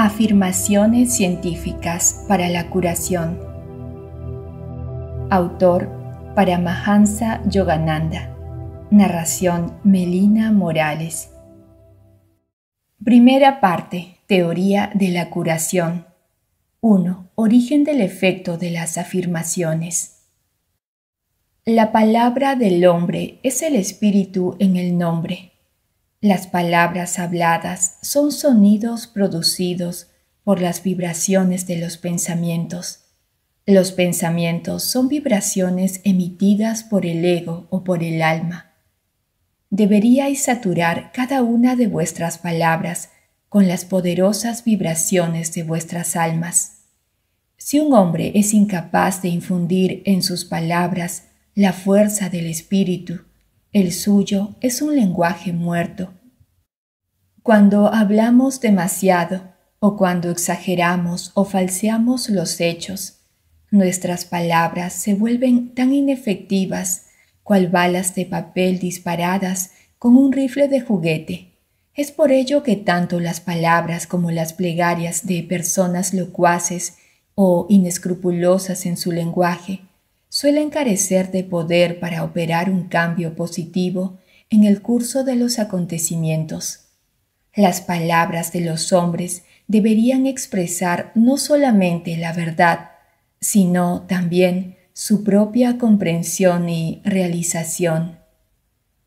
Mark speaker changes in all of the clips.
Speaker 1: Afirmaciones científicas para la curación. Autor Paramahansa Yogananda. Narración Melina Morales. Primera parte. Teoría de la curación. 1. Origen del efecto de las afirmaciones. La palabra del hombre es el espíritu en el nombre. Las palabras habladas son sonidos producidos por las vibraciones de los pensamientos. Los pensamientos son vibraciones emitidas por el ego o por el alma. Deberíais saturar cada una de vuestras palabras con las poderosas vibraciones de vuestras almas. Si un hombre es incapaz de infundir en sus palabras la fuerza del espíritu, el suyo es un lenguaje muerto. Cuando hablamos demasiado o cuando exageramos o falseamos los hechos, nuestras palabras se vuelven tan inefectivas cual balas de papel disparadas con un rifle de juguete. Es por ello que tanto las palabras como las plegarias de personas locuaces o inescrupulosas en su lenguaje suelen carecer de poder para operar un cambio positivo en el curso de los acontecimientos. Las palabras de los hombres deberían expresar no solamente la verdad, sino también su propia comprensión y realización.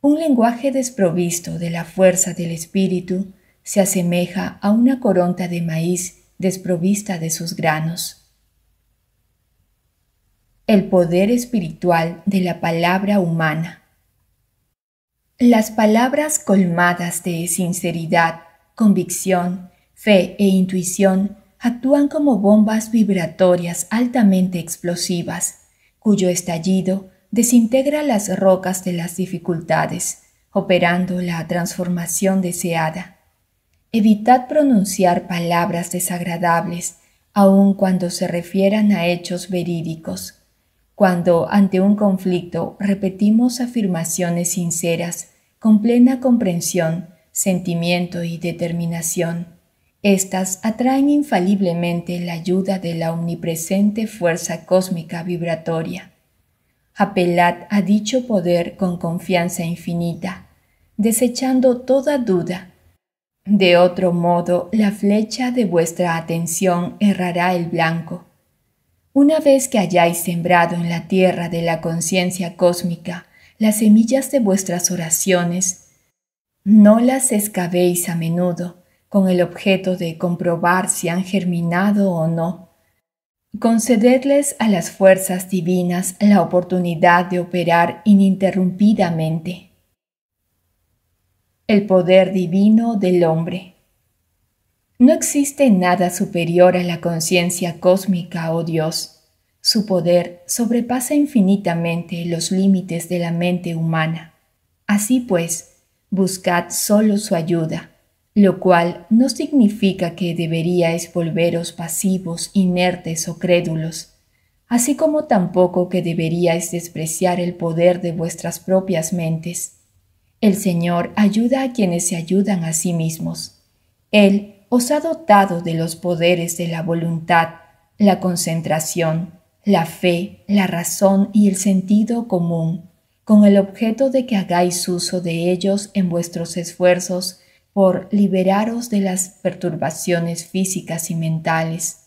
Speaker 1: Un lenguaje desprovisto de la fuerza del espíritu se asemeja a una coronta de maíz desprovista de sus granos el poder espiritual de la palabra humana. Las palabras colmadas de sinceridad, convicción, fe e intuición actúan como bombas vibratorias altamente explosivas, cuyo estallido desintegra las rocas de las dificultades, operando la transformación deseada. Evitad pronunciar palabras desagradables, aun cuando se refieran a hechos verídicos cuando ante un conflicto repetimos afirmaciones sinceras con plena comprensión, sentimiento y determinación, estas atraen infaliblemente la ayuda de la omnipresente fuerza cósmica vibratoria. Apelad a dicho poder con confianza infinita, desechando toda duda. De otro modo, la flecha de vuestra atención errará el blanco una vez que hayáis sembrado en la tierra de la conciencia cósmica las semillas de vuestras oraciones, no las excavéis a menudo con el objeto de comprobar si han germinado o no. Concededles a las fuerzas divinas la oportunidad de operar ininterrumpidamente. El poder divino del hombre. No existe nada superior a la conciencia cósmica o oh Dios. Su poder sobrepasa infinitamente los límites de la mente humana. Así pues, buscad solo su ayuda, lo cual no significa que deberíais volveros pasivos, inertes o crédulos, así como tampoco que deberíais despreciar el poder de vuestras propias mentes. El Señor ayuda a quienes se ayudan a sí mismos. Él os ha dotado de los poderes de la voluntad, la concentración, la fe, la razón y el sentido común, con el objeto de que hagáis uso de ellos en vuestros esfuerzos por liberaros de las perturbaciones físicas y mentales.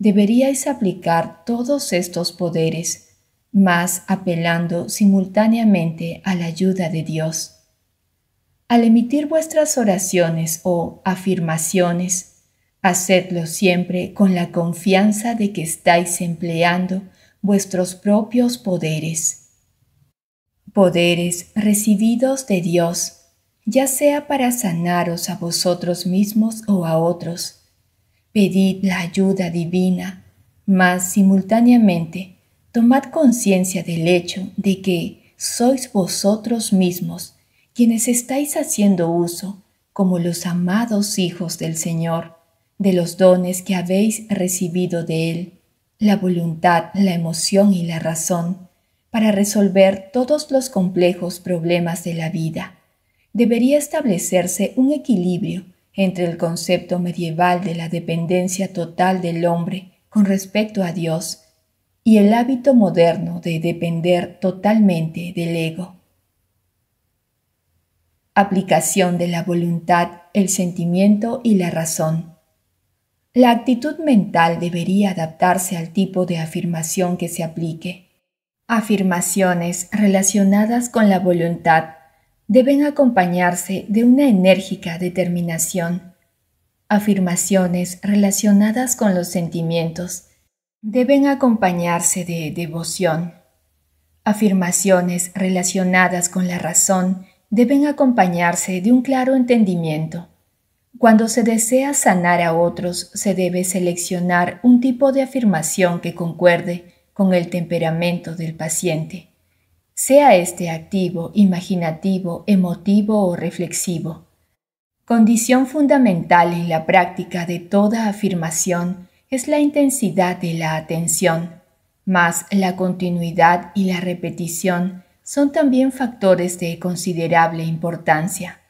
Speaker 1: Deberíais aplicar todos estos poderes, más apelando simultáneamente a la ayuda de Dios. Al emitir vuestras oraciones o afirmaciones, hacedlo siempre con la confianza de que estáis empleando vuestros propios poderes. Poderes recibidos de Dios, ya sea para sanaros a vosotros mismos o a otros. Pedid la ayuda divina, mas simultáneamente tomad conciencia del hecho de que sois vosotros mismos quienes estáis haciendo uso, como los amados hijos del Señor, de los dones que habéis recibido de Él, la voluntad, la emoción y la razón, para resolver todos los complejos problemas de la vida. Debería establecerse un equilibrio entre el concepto medieval de la dependencia total del hombre con respecto a Dios y el hábito moderno de depender totalmente del ego aplicación de la voluntad, el sentimiento y la razón. La actitud mental debería adaptarse al tipo de afirmación que se aplique. Afirmaciones relacionadas con la voluntad deben acompañarse de una enérgica determinación. Afirmaciones relacionadas con los sentimientos deben acompañarse de devoción. Afirmaciones relacionadas con la razón deben acompañarse de un claro entendimiento. Cuando se desea sanar a otros, se debe seleccionar un tipo de afirmación que concuerde con el temperamento del paciente, sea este activo, imaginativo, emotivo o reflexivo. Condición fundamental en la práctica de toda afirmación es la intensidad de la atención, más la continuidad y la repetición son también factores de considerable importancia.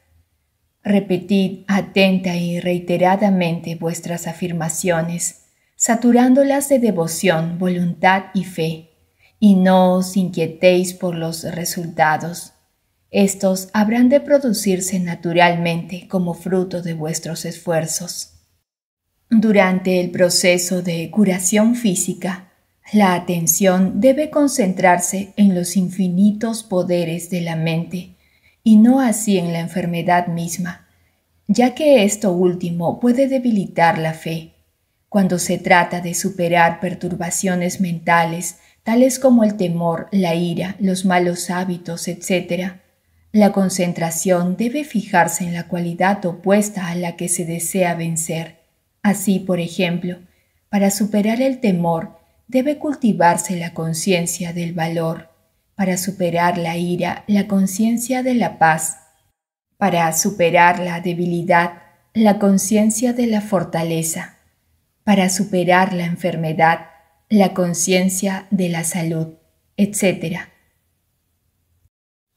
Speaker 1: Repetid atenta y reiteradamente vuestras afirmaciones, saturándolas de devoción, voluntad y fe, y no os inquietéis por los resultados. Estos habrán de producirse naturalmente como fruto de vuestros esfuerzos. Durante el proceso de curación física, la atención debe concentrarse en los infinitos poderes de la mente y no así en la enfermedad misma, ya que esto último puede debilitar la fe. Cuando se trata de superar perturbaciones mentales, tales como el temor, la ira, los malos hábitos, etc., la concentración debe fijarse en la cualidad opuesta a la que se desea vencer. Así, por ejemplo, para superar el temor, debe cultivarse la conciencia del valor para superar la ira, la conciencia de la paz, para superar la debilidad, la conciencia de la fortaleza, para superar la enfermedad, la conciencia de la salud, etc.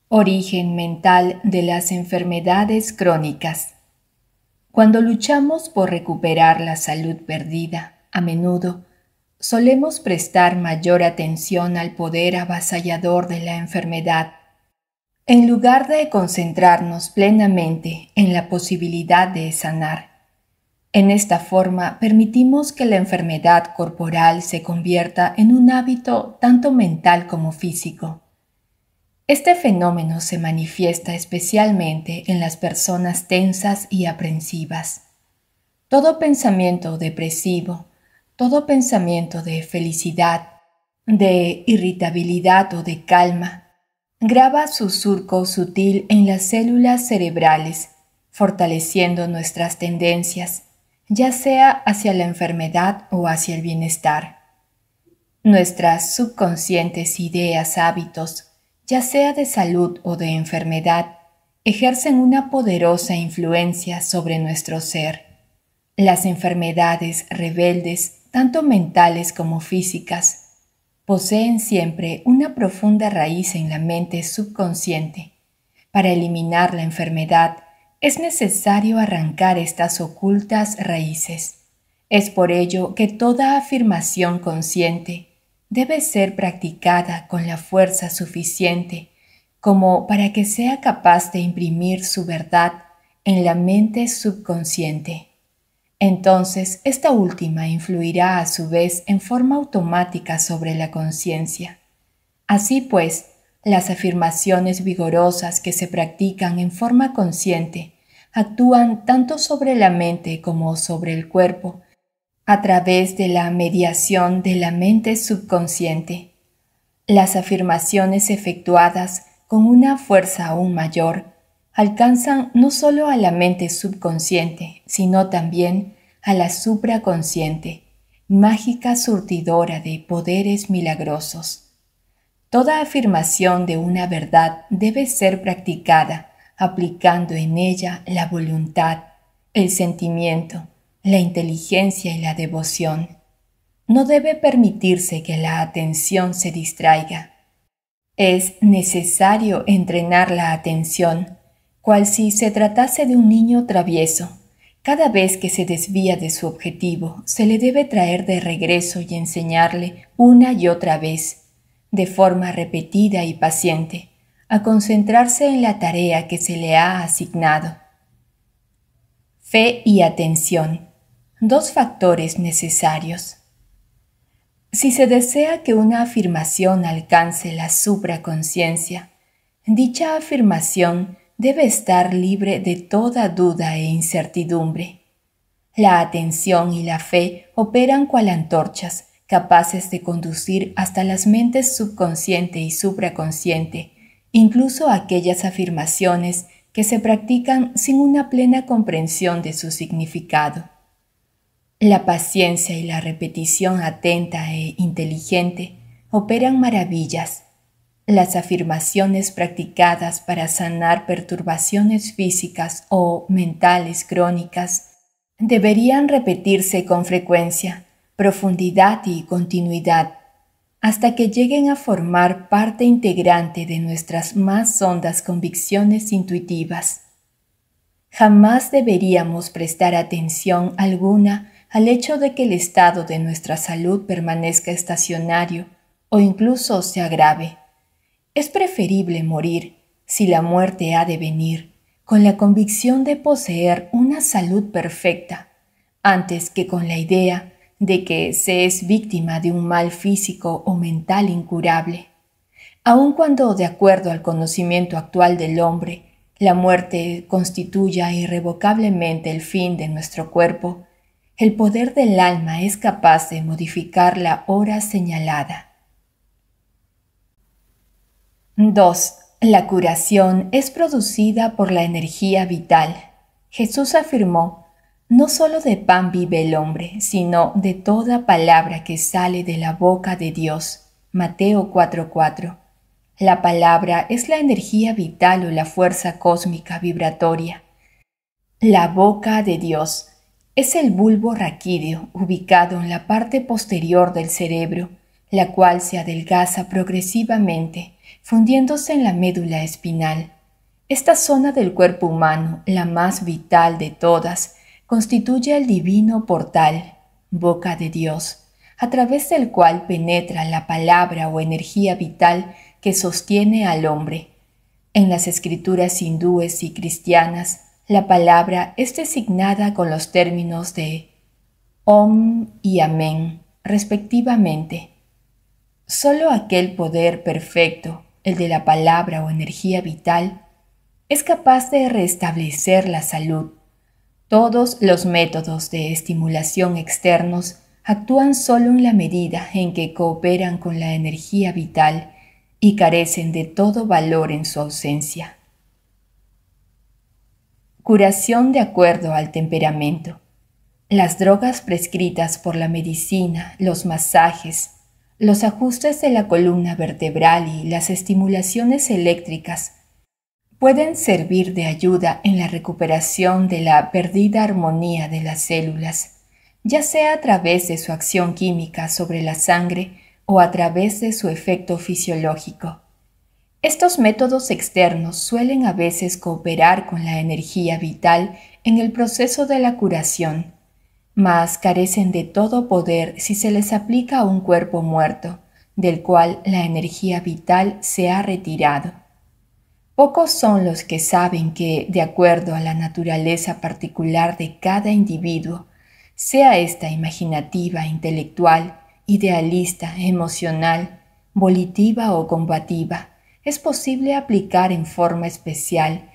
Speaker 1: Origen mental de las enfermedades crónicas. Cuando luchamos por recuperar la salud perdida, a menudo solemos prestar mayor atención al poder avasallador de la enfermedad, en lugar de concentrarnos plenamente en la posibilidad de sanar. En esta forma permitimos que la enfermedad corporal se convierta en un hábito tanto mental como físico. Este fenómeno se manifiesta especialmente en las personas tensas y aprensivas. Todo pensamiento depresivo, todo pensamiento de felicidad, de irritabilidad o de calma. Graba su surco sutil en las células cerebrales, fortaleciendo nuestras tendencias, ya sea hacia la enfermedad o hacia el bienestar. Nuestras subconscientes ideas, hábitos, ya sea de salud o de enfermedad, ejercen una poderosa influencia sobre nuestro ser. Las enfermedades rebeldes tanto mentales como físicas, poseen siempre una profunda raíz en la mente subconsciente. Para eliminar la enfermedad es necesario arrancar estas ocultas raíces. Es por ello que toda afirmación consciente debe ser practicada con la fuerza suficiente como para que sea capaz de imprimir su verdad en la mente subconsciente. Entonces, esta última influirá a su vez en forma automática sobre la conciencia. Así pues, las afirmaciones vigorosas que se practican en forma consciente actúan tanto sobre la mente como sobre el cuerpo, a través de la mediación de la mente subconsciente. Las afirmaciones efectuadas con una fuerza aún mayor alcanzan no solo a la mente subconsciente, sino también a la supraconsciente, mágica surtidora de poderes milagrosos. Toda afirmación de una verdad debe ser practicada aplicando en ella la voluntad, el sentimiento, la inteligencia y la devoción. No debe permitirse que la atención se distraiga. Es necesario entrenar la atención cual si se tratase de un niño travieso. Cada vez que se desvía de su objetivo, se le debe traer de regreso y enseñarle una y otra vez, de forma repetida y paciente, a concentrarse en la tarea que se le ha asignado. Fe y atención, dos factores necesarios. Si se desea que una afirmación alcance la supraconciencia, dicha afirmación debe estar libre de toda duda e incertidumbre. La atención y la fe operan cual antorchas, capaces de conducir hasta las mentes subconsciente y supraconsciente, incluso aquellas afirmaciones que se practican sin una plena comprensión de su significado. La paciencia y la repetición atenta e inteligente operan maravillas, las afirmaciones practicadas para sanar perturbaciones físicas o mentales crónicas deberían repetirse con frecuencia, profundidad y continuidad, hasta que lleguen a formar parte integrante de nuestras más hondas convicciones intuitivas. Jamás deberíamos prestar atención alguna al hecho de que el estado de nuestra salud permanezca estacionario o incluso se agrave es preferible morir, si la muerte ha de venir, con la convicción de poseer una salud perfecta, antes que con la idea de que se es víctima de un mal físico o mental incurable. Aun cuando, de acuerdo al conocimiento actual del hombre, la muerte constituya irrevocablemente el fin de nuestro cuerpo, el poder del alma es capaz de modificar la hora señalada. 2. La curación es producida por la energía vital. Jesús afirmó, no solo de pan vive el hombre, sino de toda palabra que sale de la boca de Dios. Mateo 4:4. La palabra es la energía vital o la fuerza cósmica vibratoria. La boca de Dios es el bulbo raquídeo ubicado en la parte posterior del cerebro, la cual se adelgaza progresivamente fundiéndose en la médula espinal. Esta zona del cuerpo humano, la más vital de todas, constituye el divino portal, boca de Dios, a través del cual penetra la palabra o energía vital que sostiene al hombre. En las escrituras hindúes y cristianas, la palabra es designada con los términos de Om y Amén, respectivamente. Solo aquel poder perfecto el de la palabra o energía vital, es capaz de restablecer la salud. Todos los métodos de estimulación externos actúan solo en la medida en que cooperan con la energía vital y carecen de todo valor en su ausencia. Curación de acuerdo al temperamento. Las drogas prescritas por la medicina, los masajes, los ajustes de la columna vertebral y las estimulaciones eléctricas pueden servir de ayuda en la recuperación de la perdida armonía de las células, ya sea a través de su acción química sobre la sangre o a través de su efecto fisiológico. Estos métodos externos suelen a veces cooperar con la energía vital en el proceso de la curación, mas carecen de todo poder si se les aplica a un cuerpo muerto, del cual la energía vital se ha retirado. Pocos son los que saben que, de acuerdo a la naturaleza particular de cada individuo, sea esta imaginativa, intelectual, idealista, emocional, volitiva o combativa, es posible aplicar en forma especial,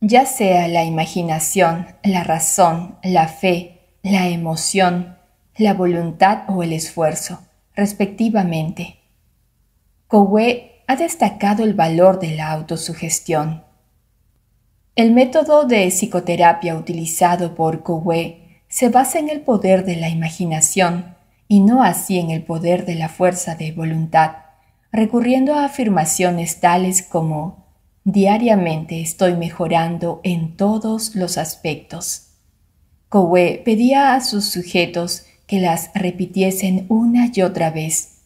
Speaker 1: ya sea la imaginación, la razón, la fe, la emoción, la voluntad o el esfuerzo, respectivamente. Kowe ha destacado el valor de la autosugestión. El método de psicoterapia utilizado por Cowe se basa en el poder de la imaginación y no así en el poder de la fuerza de voluntad, recurriendo a afirmaciones tales como diariamente estoy mejorando en todos los aspectos. Kowe pedía a sus sujetos que las repitiesen una y otra vez.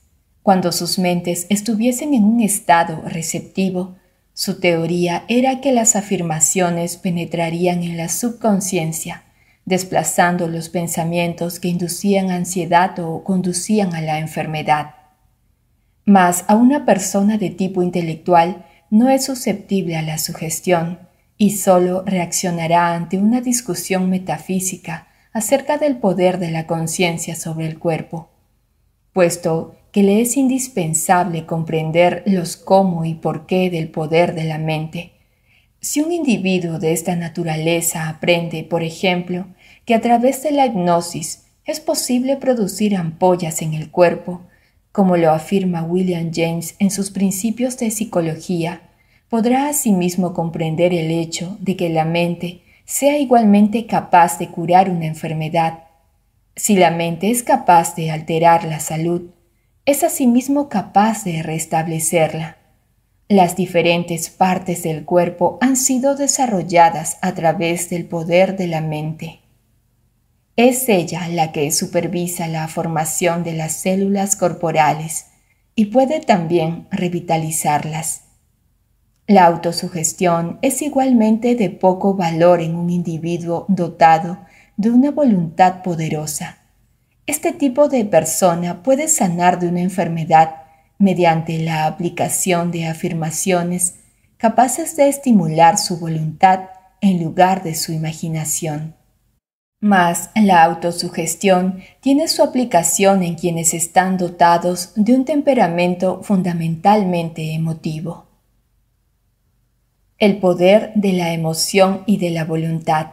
Speaker 1: Cuando sus mentes estuviesen en un estado receptivo, su teoría era que las afirmaciones penetrarían en la subconsciencia, desplazando los pensamientos que inducían ansiedad o conducían a la enfermedad. Mas a una persona de tipo intelectual no es susceptible a la sugestión, y solo reaccionará ante una discusión metafísica acerca del poder de la conciencia sobre el cuerpo, puesto que le es indispensable comprender los cómo y por qué del poder de la mente. Si un individuo de esta naturaleza aprende, por ejemplo, que a través de la hipnosis es posible producir ampollas en el cuerpo, como lo afirma William James en sus principios de psicología, podrá asimismo comprender el hecho de que la mente sea igualmente capaz de curar una enfermedad. Si la mente es capaz de alterar la salud, es asimismo capaz de restablecerla. Las diferentes partes del cuerpo han sido desarrolladas a través del poder de la mente. Es ella la que supervisa la formación de las células corporales y puede también revitalizarlas. La autosugestión es igualmente de poco valor en un individuo dotado de una voluntad poderosa. Este tipo de persona puede sanar de una enfermedad mediante la aplicación de afirmaciones capaces de estimular su voluntad en lugar de su imaginación. Mas la autosugestión tiene su aplicación en quienes están dotados de un temperamento fundamentalmente emotivo. El poder de la emoción y de la voluntad.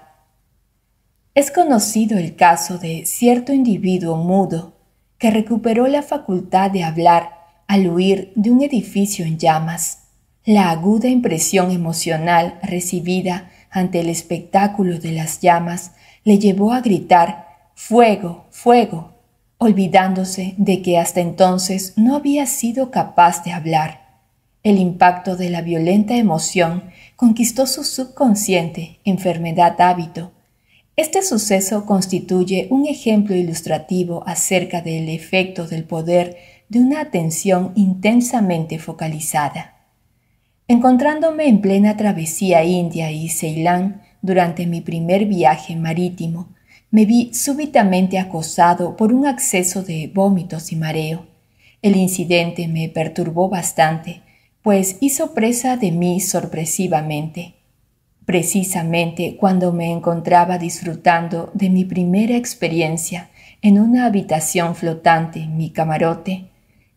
Speaker 1: Es conocido el caso de cierto individuo mudo que recuperó la facultad de hablar al huir de un edificio en llamas. La aguda impresión emocional recibida ante el espectáculo de las llamas le llevó a gritar Fuego, fuego, olvidándose de que hasta entonces no había sido capaz de hablar. El impacto de la violenta emoción conquistó su subconsciente, enfermedad hábito. Este suceso constituye un ejemplo ilustrativo acerca del efecto del poder de una atención intensamente focalizada. Encontrándome en plena travesía india y Ceilán durante mi primer viaje marítimo, me vi súbitamente acosado por un acceso de vómitos y mareo. El incidente me perturbó bastante, pues hizo presa de mí sorpresivamente, precisamente cuando me encontraba disfrutando de mi primera experiencia en una habitación flotante mi camarote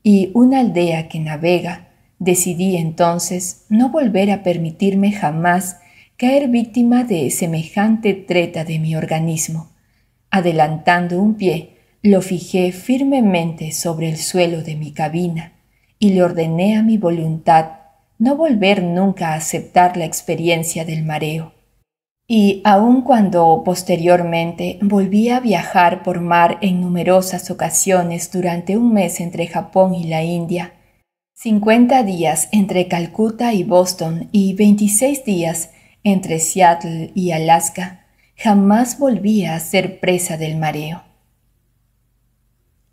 Speaker 1: y una aldea que navega, decidí entonces no volver a permitirme jamás caer víctima de semejante treta de mi organismo. Adelantando un pie, lo fijé firmemente sobre el suelo de mi cabina y le ordené a mi voluntad no volver nunca a aceptar la experiencia del mareo. Y aun cuando posteriormente volví a viajar por mar en numerosas ocasiones durante un mes entre Japón y la India, 50 días entre Calcuta y Boston y 26 días entre Seattle y Alaska, jamás volví a ser presa del mareo.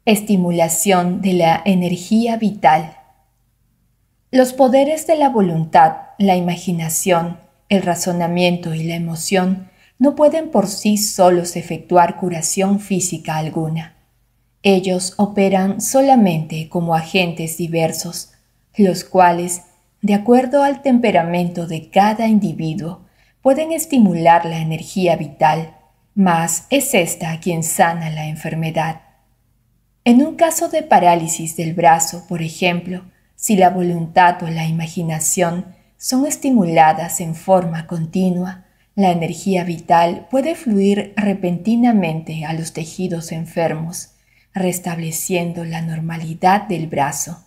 Speaker 1: Estimulación de la energía vital. Los poderes de la voluntad, la imaginación, el razonamiento y la emoción no pueden por sí solos efectuar curación física alguna. Ellos operan solamente como agentes diversos, los cuales, de acuerdo al temperamento de cada individuo, pueden estimular la energía vital, mas es ésta quien sana la enfermedad. En un caso de parálisis del brazo, por ejemplo, si la voluntad o la imaginación son estimuladas en forma continua, la energía vital puede fluir repentinamente a los tejidos enfermos, restableciendo la normalidad del brazo.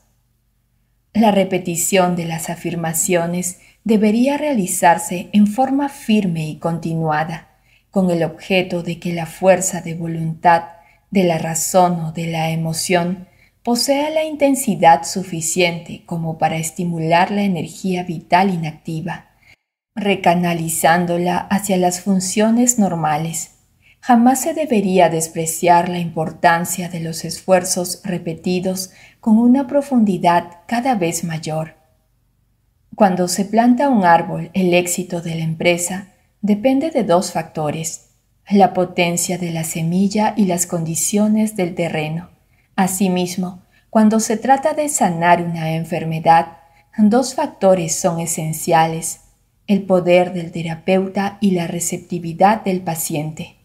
Speaker 1: La repetición de las afirmaciones debería realizarse en forma firme y continuada, con el objeto de que la fuerza de voluntad, de la razón o de la emoción posea la intensidad suficiente como para estimular la energía vital inactiva, recanalizándola hacia las funciones normales. Jamás se debería despreciar la importancia de los esfuerzos repetidos con una profundidad cada vez mayor. Cuando se planta un árbol, el éxito de la empresa depende de dos factores, la potencia de la semilla y las condiciones del terreno. Asimismo, cuando se trata de sanar una enfermedad, dos factores son esenciales, el poder del terapeuta y la receptividad del paciente.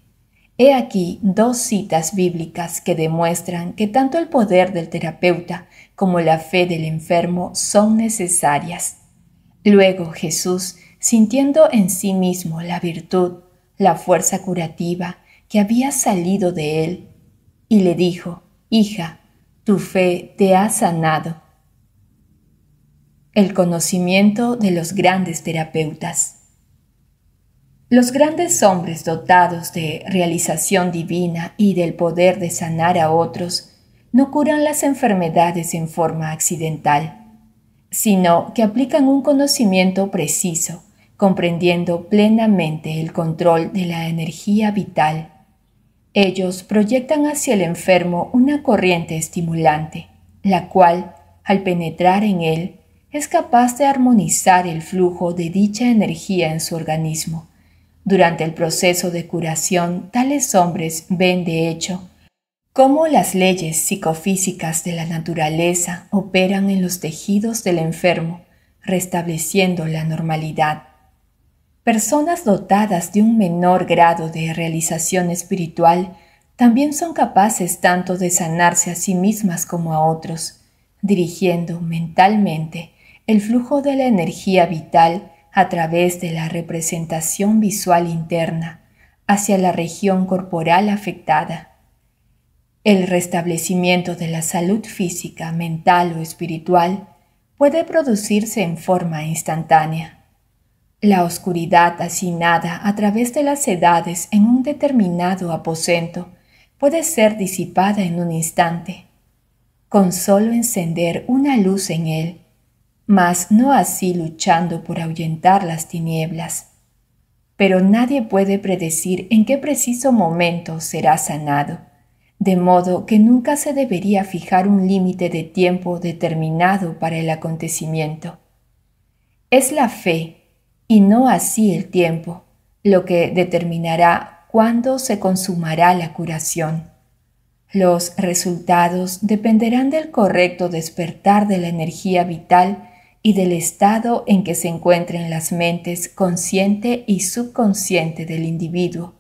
Speaker 1: He aquí dos citas bíblicas que demuestran que tanto el poder del terapeuta como la fe del enfermo son necesarias. Luego Jesús, sintiendo en sí mismo la virtud, la fuerza curativa que había salido de él, y le dijo, Hija, tu fe te ha sanado. El conocimiento de los grandes terapeutas. Los grandes hombres dotados de realización divina y del poder de sanar a otros no curan las enfermedades en forma accidental, sino que aplican un conocimiento preciso, comprendiendo plenamente el control de la energía vital ellos proyectan hacia el enfermo una corriente estimulante, la cual, al penetrar en él, es capaz de armonizar el flujo de dicha energía en su organismo. Durante el proceso de curación, tales hombres ven, de hecho, cómo las leyes psicofísicas de la naturaleza operan en los tejidos del enfermo, restableciendo la normalidad. Personas dotadas de un menor grado de realización espiritual también son capaces tanto de sanarse a sí mismas como a otros, dirigiendo mentalmente el flujo de la energía vital a través de la representación visual interna hacia la región corporal afectada. El restablecimiento de la salud física, mental o espiritual puede producirse en forma instantánea la oscuridad hacinada a través de las edades en un determinado aposento puede ser disipada en un instante, con solo encender una luz en él, mas no así luchando por ahuyentar las tinieblas. Pero nadie puede predecir en qué preciso momento será sanado, de modo que nunca se debería fijar un límite de tiempo determinado para el acontecimiento. Es la fe y no así el tiempo, lo que determinará cuándo se consumará la curación. Los resultados dependerán del correcto despertar de la energía vital y del estado en que se encuentren las mentes consciente y subconsciente del individuo.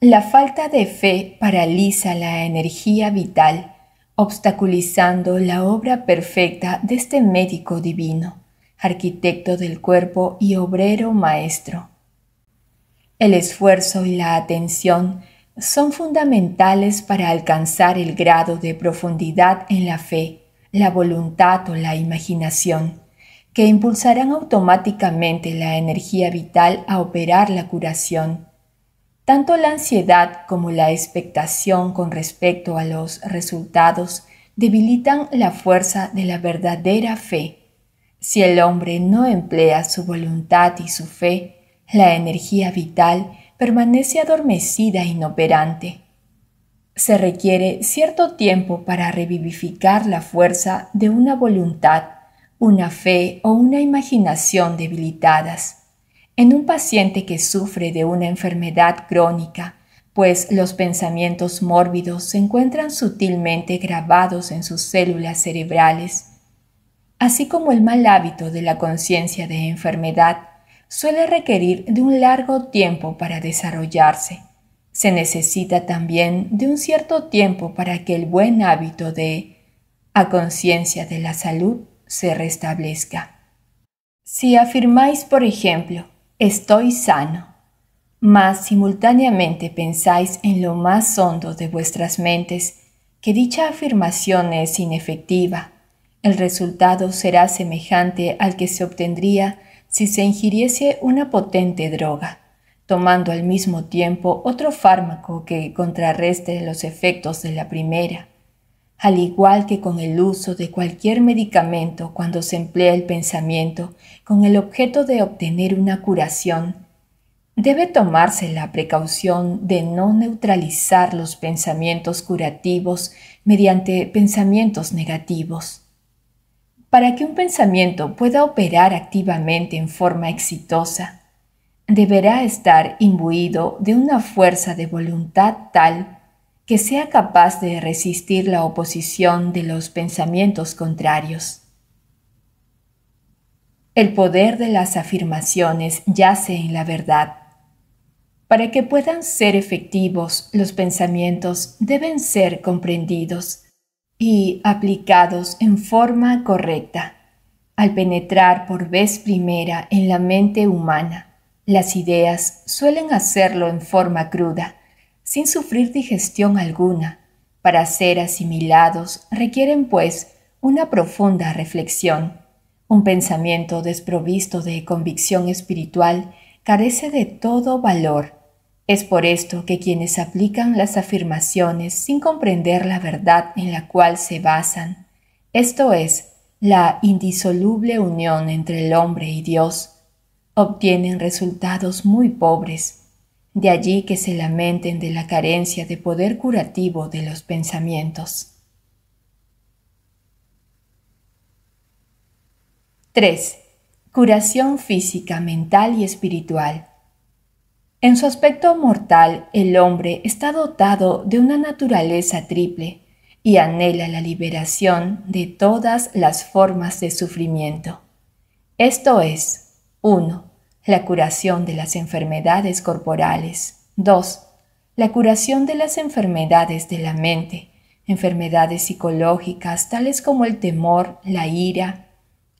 Speaker 1: La falta de fe paraliza la energía vital, obstaculizando la obra perfecta de este médico divino arquitecto del cuerpo y obrero maestro. El esfuerzo y la atención son fundamentales para alcanzar el grado de profundidad en la fe, la voluntad o la imaginación, que impulsarán automáticamente la energía vital a operar la curación. Tanto la ansiedad como la expectación con respecto a los resultados debilitan la fuerza de la verdadera fe. Si el hombre no emplea su voluntad y su fe, la energía vital permanece adormecida e inoperante. Se requiere cierto tiempo para revivificar la fuerza de una voluntad, una fe o una imaginación debilitadas. En un paciente que sufre de una enfermedad crónica, pues los pensamientos mórbidos se encuentran sutilmente grabados en sus células cerebrales, así como el mal hábito de la conciencia de enfermedad, suele requerir de un largo tiempo para desarrollarse. Se necesita también de un cierto tiempo para que el buen hábito de a conciencia de la salud se restablezca. Si afirmáis, por ejemplo, estoy sano, mas simultáneamente pensáis en lo más hondo de vuestras mentes que dicha afirmación es inefectiva, el resultado será semejante al que se obtendría si se ingiriese una potente droga, tomando al mismo tiempo otro fármaco que contrarreste los efectos de la primera. Al igual que con el uso de cualquier medicamento cuando se emplea el pensamiento con el objeto de obtener una curación, debe tomarse la precaución de no neutralizar los pensamientos curativos mediante pensamientos negativos. Para que un pensamiento pueda operar activamente en forma exitosa, deberá estar imbuido de una fuerza de voluntad tal que sea capaz de resistir la oposición de los pensamientos contrarios. El poder de las afirmaciones yace en la verdad. Para que puedan ser efectivos, los pensamientos deben ser comprendidos y aplicados en forma correcta, al penetrar por vez primera en la mente humana, las ideas suelen hacerlo en forma cruda, sin sufrir digestión alguna. Para ser asimilados requieren, pues, una profunda reflexión. Un pensamiento desprovisto de convicción espiritual carece de todo valor es por esto que quienes aplican las afirmaciones sin comprender la verdad en la cual se basan, esto es, la indisoluble unión entre el hombre y Dios, obtienen resultados muy pobres, de allí que se lamenten de la carencia de poder curativo de los pensamientos. 3. Curación física, mental y espiritual. En su aspecto mortal, el hombre está dotado de una naturaleza triple y anhela la liberación de todas las formas de sufrimiento. Esto es, 1. La curación de las enfermedades corporales. 2. La curación de las enfermedades de la mente, enfermedades psicológicas tales como el temor, la ira,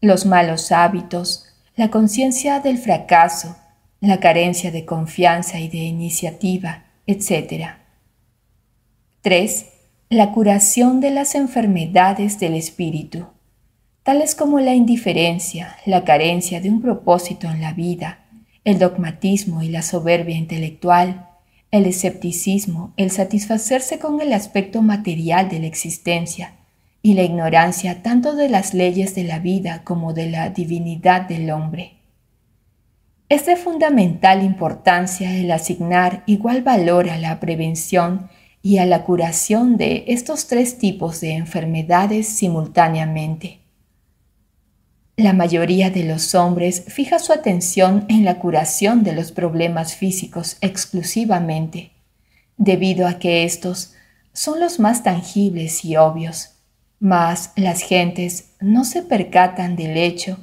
Speaker 1: los malos hábitos, la conciencia del fracaso, la carencia de confianza y de iniciativa, etc. 3. La curación de las enfermedades del espíritu, tales como la indiferencia, la carencia de un propósito en la vida, el dogmatismo y la soberbia intelectual, el escepticismo, el satisfacerse con el aspecto material de la existencia y la ignorancia tanto de las leyes de la vida como de la divinidad del hombre. Es de fundamental importancia el asignar igual valor a la prevención y a la curación de estos tres tipos de enfermedades simultáneamente. La mayoría de los hombres fija su atención en la curación de los problemas físicos exclusivamente, debido a que estos son los más tangibles y obvios, mas las gentes no se percatan del hecho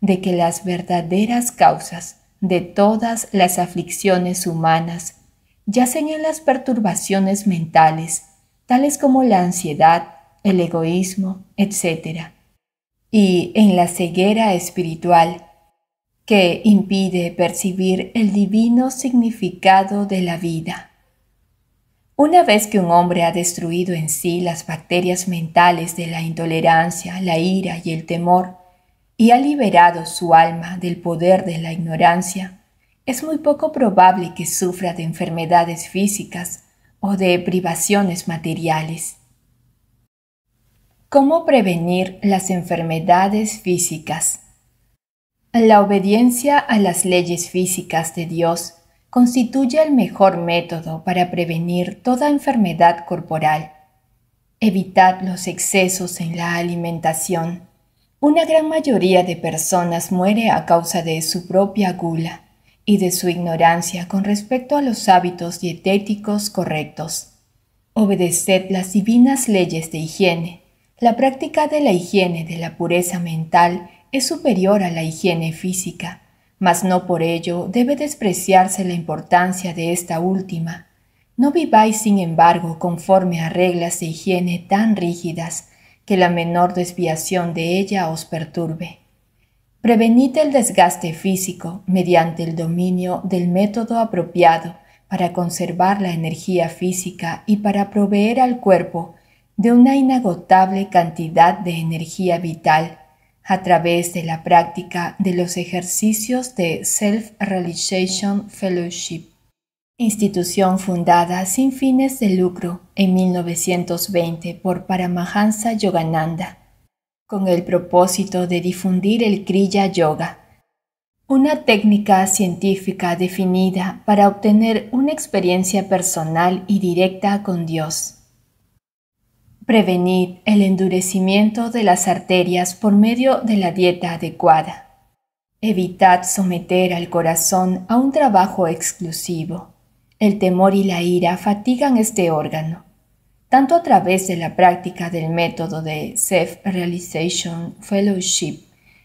Speaker 1: de que las verdaderas causas de todas las aflicciones humanas yacen en las perturbaciones mentales, tales como la ansiedad, el egoísmo, etc. Y en la ceguera espiritual, que impide percibir el divino significado de la vida. Una vez que un hombre ha destruido en sí las bacterias mentales de la intolerancia, la ira y el temor, y ha liberado su alma del poder de la ignorancia, es muy poco probable que sufra de enfermedades físicas o de privaciones materiales. ¿Cómo prevenir las enfermedades físicas? La obediencia a las leyes físicas de Dios constituye el mejor método para prevenir toda enfermedad corporal. Evitad los excesos en la alimentación. Una gran mayoría de personas muere a causa de su propia gula y de su ignorancia con respecto a los hábitos dietéticos correctos. Obedeced las divinas leyes de higiene. La práctica de la higiene de la pureza mental es superior a la higiene física, mas no por ello debe despreciarse la importancia de esta última. No viváis, sin embargo, conforme a reglas de higiene tan rígidas que la menor desviación de ella os perturbe. Prevenid el desgaste físico mediante el dominio del método apropiado para conservar la energía física y para proveer al cuerpo de una inagotable cantidad de energía vital a través de la práctica de los ejercicios de Self-Realization Fellowship. Institución fundada sin fines de lucro en 1920 por Paramahansa Yogananda, con el propósito de difundir el Kriya Yoga, una técnica científica definida para obtener una experiencia personal y directa con Dios. Prevenir el endurecimiento de las arterias por medio de la dieta adecuada. Evitad someter al corazón a un trabajo exclusivo el temor y la ira fatigan este órgano. Tanto a través de la práctica del método de Self-Realization Fellowship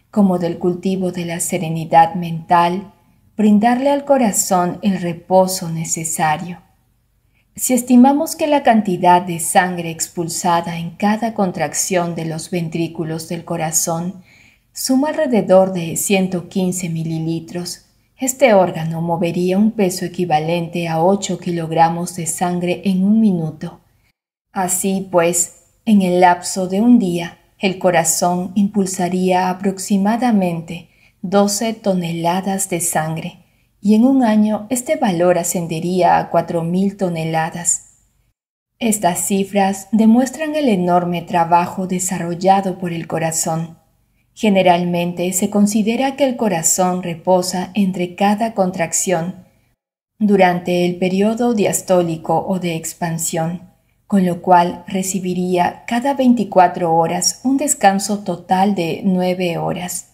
Speaker 1: como del cultivo de la serenidad mental, brindarle al corazón el reposo necesario. Si estimamos que la cantidad de sangre expulsada en cada contracción de los ventrículos del corazón suma alrededor de 115 mililitros, este órgano movería un peso equivalente a 8 kilogramos de sangre en un minuto. Así pues, en el lapso de un día, el corazón impulsaría aproximadamente 12 toneladas de sangre y en un año este valor ascendería a 4.000 toneladas. Estas cifras demuestran el enorme trabajo desarrollado por el corazón. Generalmente se considera que el corazón reposa entre cada contracción durante el periodo diastólico o de expansión, con lo cual recibiría cada 24 horas un descanso total de 9 horas.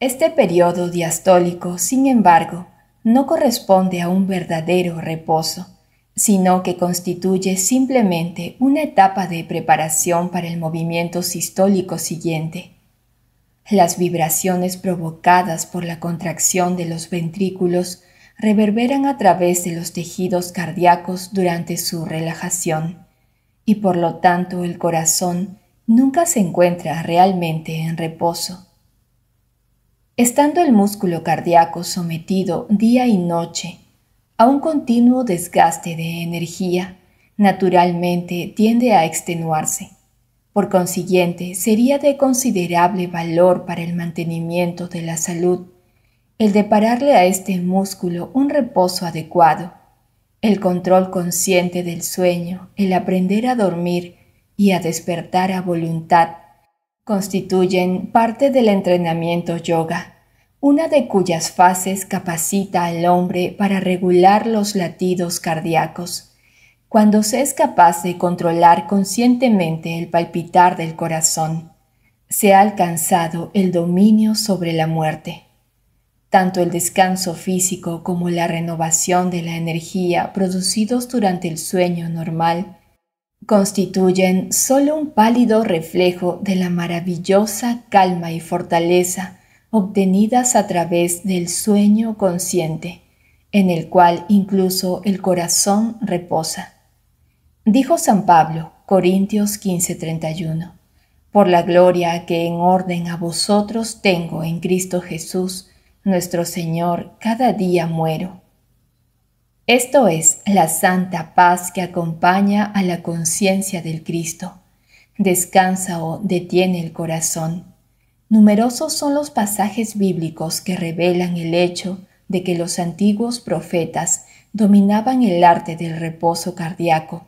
Speaker 1: Este periodo diastólico, sin embargo, no corresponde a un verdadero reposo, sino que constituye simplemente una etapa de preparación para el movimiento sistólico siguiente. Las vibraciones provocadas por la contracción de los ventrículos reverberan a través de los tejidos cardíacos durante su relajación y por lo tanto el corazón nunca se encuentra realmente en reposo. Estando el músculo cardíaco sometido día y noche a un continuo desgaste de energía, naturalmente tiende a extenuarse por consiguiente, sería de considerable valor para el mantenimiento de la salud el depararle a este músculo un reposo adecuado, el control consciente del sueño, el aprender a dormir y a despertar a voluntad, constituyen parte del entrenamiento yoga, una de cuyas fases capacita al hombre para regular los latidos cardíacos cuando se es capaz de controlar conscientemente el palpitar del corazón, se ha alcanzado el dominio sobre la muerte. Tanto el descanso físico como la renovación de la energía producidos durante el sueño normal constituyen solo un pálido reflejo de la maravillosa calma y fortaleza obtenidas a través del sueño consciente, en el cual incluso el corazón reposa. Dijo San Pablo, Corintios 15:31, Por la gloria que en orden a vosotros tengo en Cristo Jesús, nuestro Señor, cada día muero. Esto es la santa paz que acompaña a la conciencia del Cristo. Descansa o oh, detiene el corazón. Numerosos son los pasajes bíblicos que revelan el hecho de que los antiguos profetas dominaban el arte del reposo cardíaco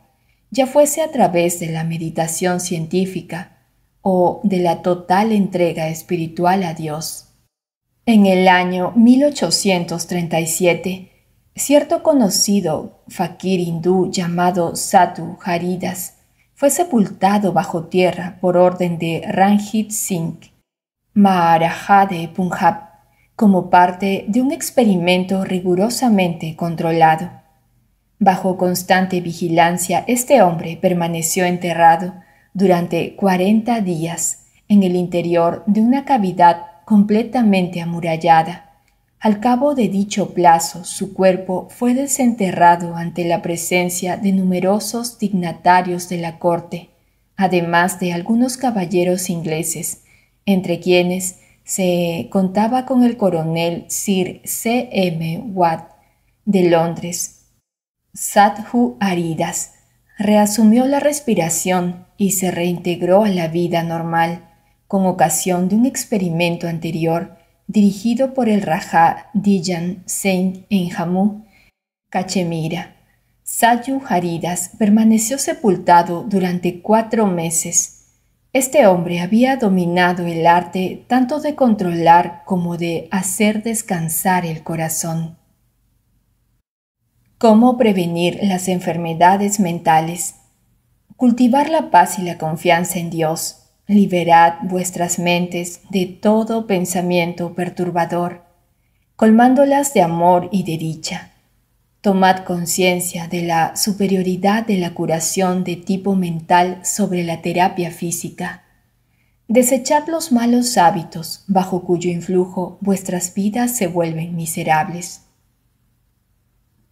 Speaker 1: ya fuese a través de la meditación científica o de la total entrega espiritual a Dios. En el año 1837, cierto conocido fakir hindú llamado Satu Haridas fue sepultado bajo tierra por orden de Ranjit Singh, Maharaja de Punjab, como parte de un experimento rigurosamente controlado. Bajo constante vigilancia, este hombre permaneció enterrado durante cuarenta días en el interior de una cavidad completamente amurallada. Al cabo de dicho plazo, su cuerpo fue desenterrado ante la presencia de numerosos dignatarios de la corte, además de algunos caballeros ingleses, entre quienes se contaba con el coronel Sir C. M. Watt de Londres, Sadhu Haridas reasumió la respiración y se reintegró a la vida normal con ocasión de un experimento anterior dirigido por el Raja Dijan Singh en Jammu, Cachemira. Sadhu Haridas permaneció sepultado durante cuatro meses. Este hombre había dominado el arte tanto de controlar como de hacer descansar el corazón. Cómo prevenir las enfermedades mentales. Cultivar la paz y la confianza en Dios. Liberad vuestras mentes de todo pensamiento perturbador, colmándolas de amor y de dicha. Tomad conciencia de la superioridad de la curación de tipo mental sobre la terapia física. Desechad los malos hábitos bajo cuyo influjo vuestras vidas se vuelven miserables.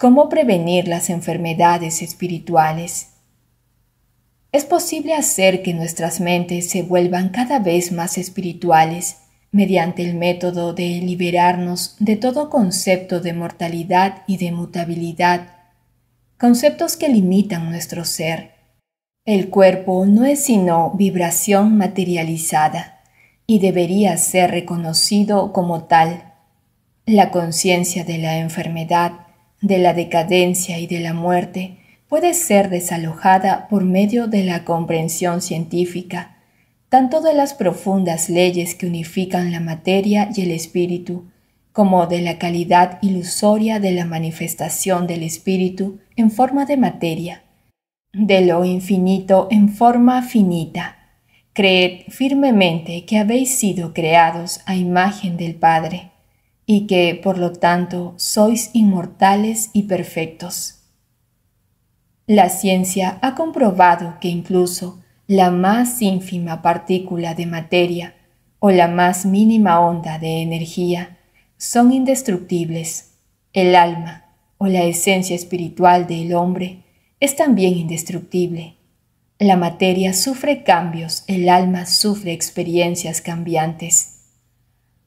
Speaker 1: ¿Cómo prevenir las enfermedades espirituales? Es posible hacer que nuestras mentes se vuelvan cada vez más espirituales mediante el método de liberarnos de todo concepto de mortalidad y de mutabilidad, conceptos que limitan nuestro ser. El cuerpo no es sino vibración materializada y debería ser reconocido como tal. La conciencia de la enfermedad de la decadencia y de la muerte puede ser desalojada por medio de la comprensión científica, tanto de las profundas leyes que unifican la materia y el espíritu, como de la calidad ilusoria de la manifestación del espíritu en forma de materia, de lo infinito en forma finita. Creed firmemente que habéis sido creados a imagen del Padre y que, por lo tanto, sois inmortales y perfectos. La ciencia ha comprobado que incluso la más ínfima partícula de materia o la más mínima onda de energía son indestructibles. El alma o la esencia espiritual del hombre es también indestructible. La materia sufre cambios, el alma sufre experiencias cambiantes.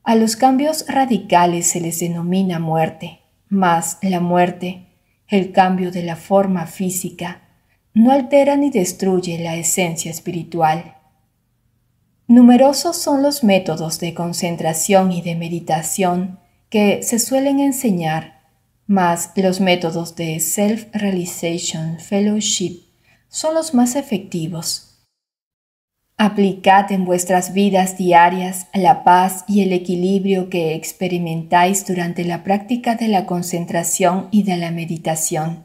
Speaker 1: A los cambios radicales se les denomina muerte, mas la muerte, el cambio de la forma física, no altera ni destruye la esencia espiritual. Numerosos son los métodos de concentración y de meditación que se suelen enseñar, mas los métodos de Self-Realization Fellowship son los más efectivos Aplicad en vuestras vidas diarias la paz y el equilibrio que experimentáis durante la práctica de la concentración y de la meditación.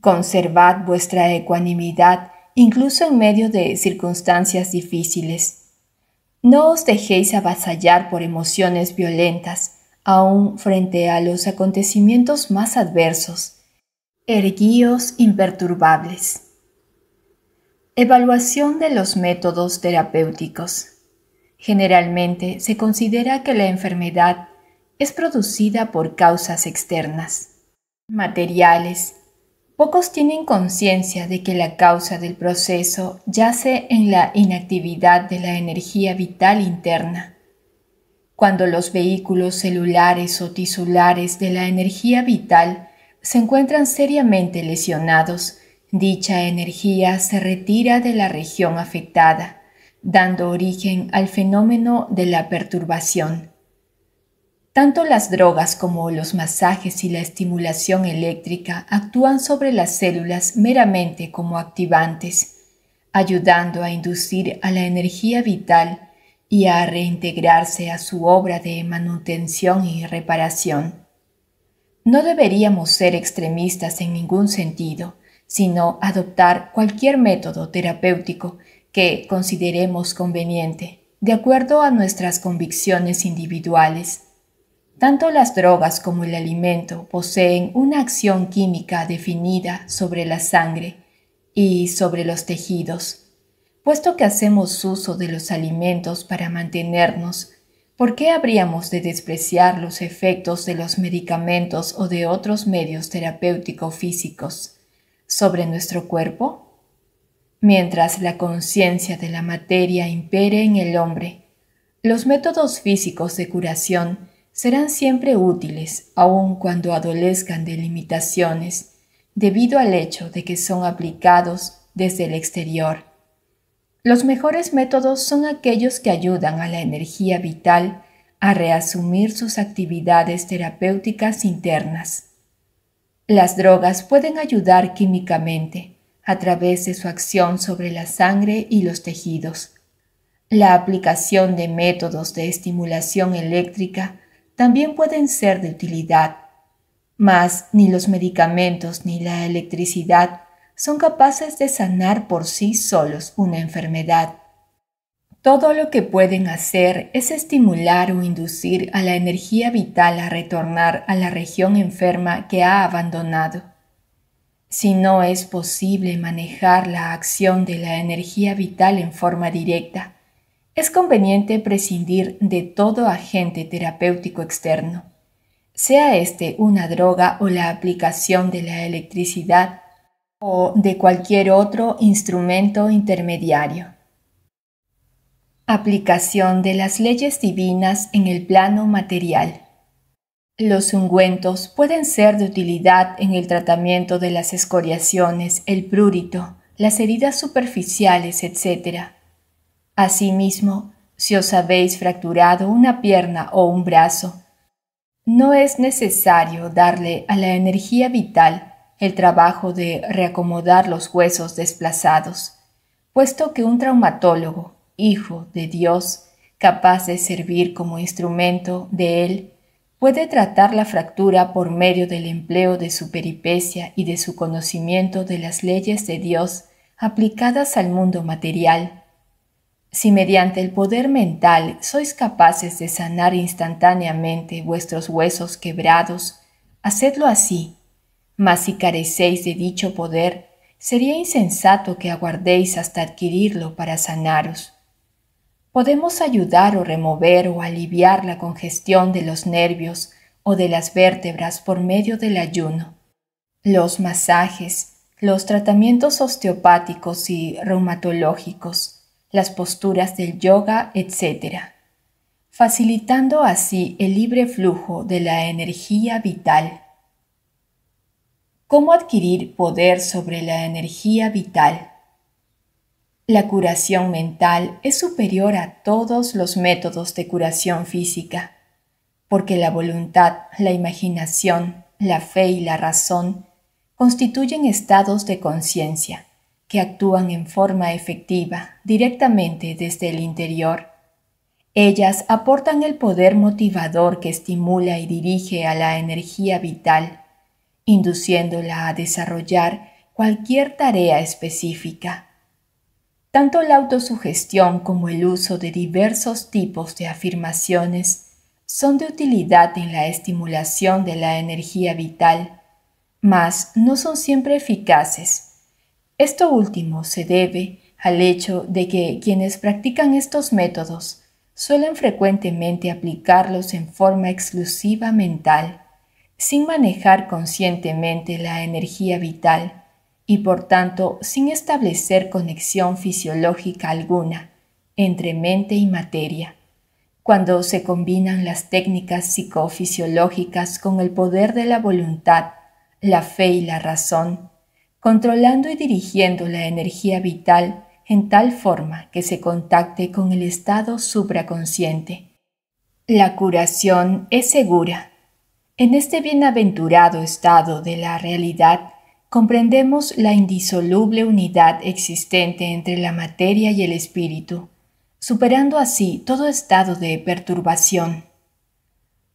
Speaker 1: Conservad vuestra ecuanimidad incluso en medio de circunstancias difíciles. No os dejéis avasallar por emociones violentas, aun frente a los acontecimientos más adversos. Erguíos imperturbables. Evaluación de los métodos terapéuticos. Generalmente se considera que la enfermedad es producida por causas externas, materiales. Pocos tienen conciencia de que la causa del proceso yace en la inactividad de la energía vital interna. Cuando los vehículos celulares o tisulares de la energía vital se encuentran seriamente lesionados, Dicha energía se retira de la región afectada, dando origen al fenómeno de la perturbación. Tanto las drogas como los masajes y la estimulación eléctrica actúan sobre las células meramente como activantes, ayudando a inducir a la energía vital y a reintegrarse a su obra de manutención y reparación. No deberíamos ser extremistas en ningún sentido, sino adoptar cualquier método terapéutico que consideremos conveniente, de acuerdo a nuestras convicciones individuales. Tanto las drogas como el alimento poseen una acción química definida sobre la sangre y sobre los tejidos. Puesto que hacemos uso de los alimentos para mantenernos, ¿por qué habríamos de despreciar los efectos de los medicamentos o de otros medios terapéuticos físicos sobre nuestro cuerpo? Mientras la conciencia de la materia impere en el hombre, los métodos físicos de curación serán siempre útiles aun cuando adolezcan de limitaciones debido al hecho de que son aplicados desde el exterior. Los mejores métodos son aquellos que ayudan a la energía vital a reasumir sus actividades terapéuticas internas. Las drogas pueden ayudar químicamente a través de su acción sobre la sangre y los tejidos. La aplicación de métodos de estimulación eléctrica también pueden ser de utilidad, mas ni los medicamentos ni la electricidad son capaces de sanar por sí solos una enfermedad. Todo lo que pueden hacer es estimular o inducir a la energía vital a retornar a la región enferma que ha abandonado. Si no es posible manejar la acción de la energía vital en forma directa, es conveniente prescindir de todo agente terapéutico externo, sea este una droga o la aplicación de la electricidad o de cualquier otro instrumento intermediario. Aplicación de las leyes divinas en el plano material. Los ungüentos pueden ser de utilidad en el tratamiento de las escoriaciones, el prurito, las heridas superficiales, etc. Asimismo, si os habéis fracturado una pierna o un brazo, no es necesario darle a la energía vital el trabajo de reacomodar los huesos desplazados, puesto que un traumatólogo hijo de Dios, capaz de servir como instrumento de Él, puede tratar la fractura por medio del empleo de su peripecia y de su conocimiento de las leyes de Dios aplicadas al mundo material. Si mediante el poder mental sois capaces de sanar instantáneamente vuestros huesos quebrados, hacedlo así. Mas si carecéis de dicho poder, sería insensato que aguardéis hasta adquirirlo para sanaros podemos ayudar o remover o aliviar la congestión de los nervios o de las vértebras por medio del ayuno. Los masajes, los tratamientos osteopáticos y reumatológicos, las posturas del yoga, etc. Facilitando así el libre flujo de la energía vital. ¿Cómo adquirir poder sobre la energía vital? La curación mental es superior a todos los métodos de curación física, porque la voluntad, la imaginación, la fe y la razón constituyen estados de conciencia que actúan en forma efectiva directamente desde el interior. Ellas aportan el poder motivador que estimula y dirige a la energía vital, induciéndola a desarrollar cualquier tarea específica tanto la autosugestión como el uso de diversos tipos de afirmaciones son de utilidad en la estimulación de la energía vital, mas no son siempre eficaces. Esto último se debe al hecho de que quienes practican estos métodos suelen frecuentemente aplicarlos en forma exclusiva mental, sin manejar conscientemente la energía vital y por tanto sin establecer conexión fisiológica alguna entre mente y materia. Cuando se combinan las técnicas psicofisiológicas con el poder de la voluntad, la fe y la razón, controlando y dirigiendo la energía vital en tal forma que se contacte con el estado supraconsciente. La curación es segura. En este bienaventurado estado de la realidad, comprendemos la indisoluble unidad existente entre la materia y el espíritu, superando así todo estado de perturbación.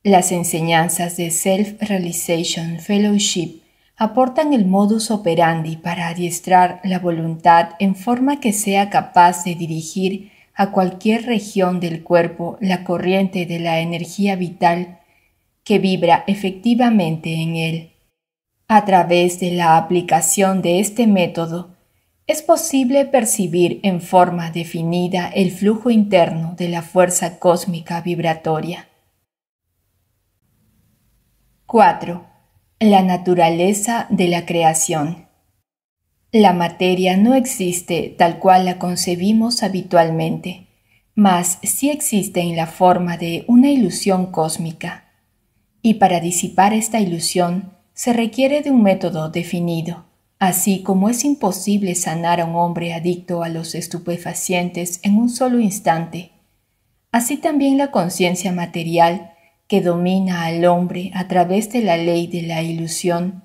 Speaker 1: Las enseñanzas de Self-Realization Fellowship aportan el modus operandi para adiestrar la voluntad en forma que sea capaz de dirigir a cualquier región del cuerpo la corriente de la energía vital que vibra efectivamente en él. A través de la aplicación de este método, es posible percibir en forma definida el flujo interno de la fuerza cósmica vibratoria. 4. La naturaleza de la creación. La materia no existe tal cual la concebimos habitualmente, mas sí existe en la forma de una ilusión cósmica. Y para disipar esta ilusión, se requiere de un método definido. Así como es imposible sanar a un hombre adicto a los estupefacientes en un solo instante, así también la conciencia material que domina al hombre a través de la ley de la ilusión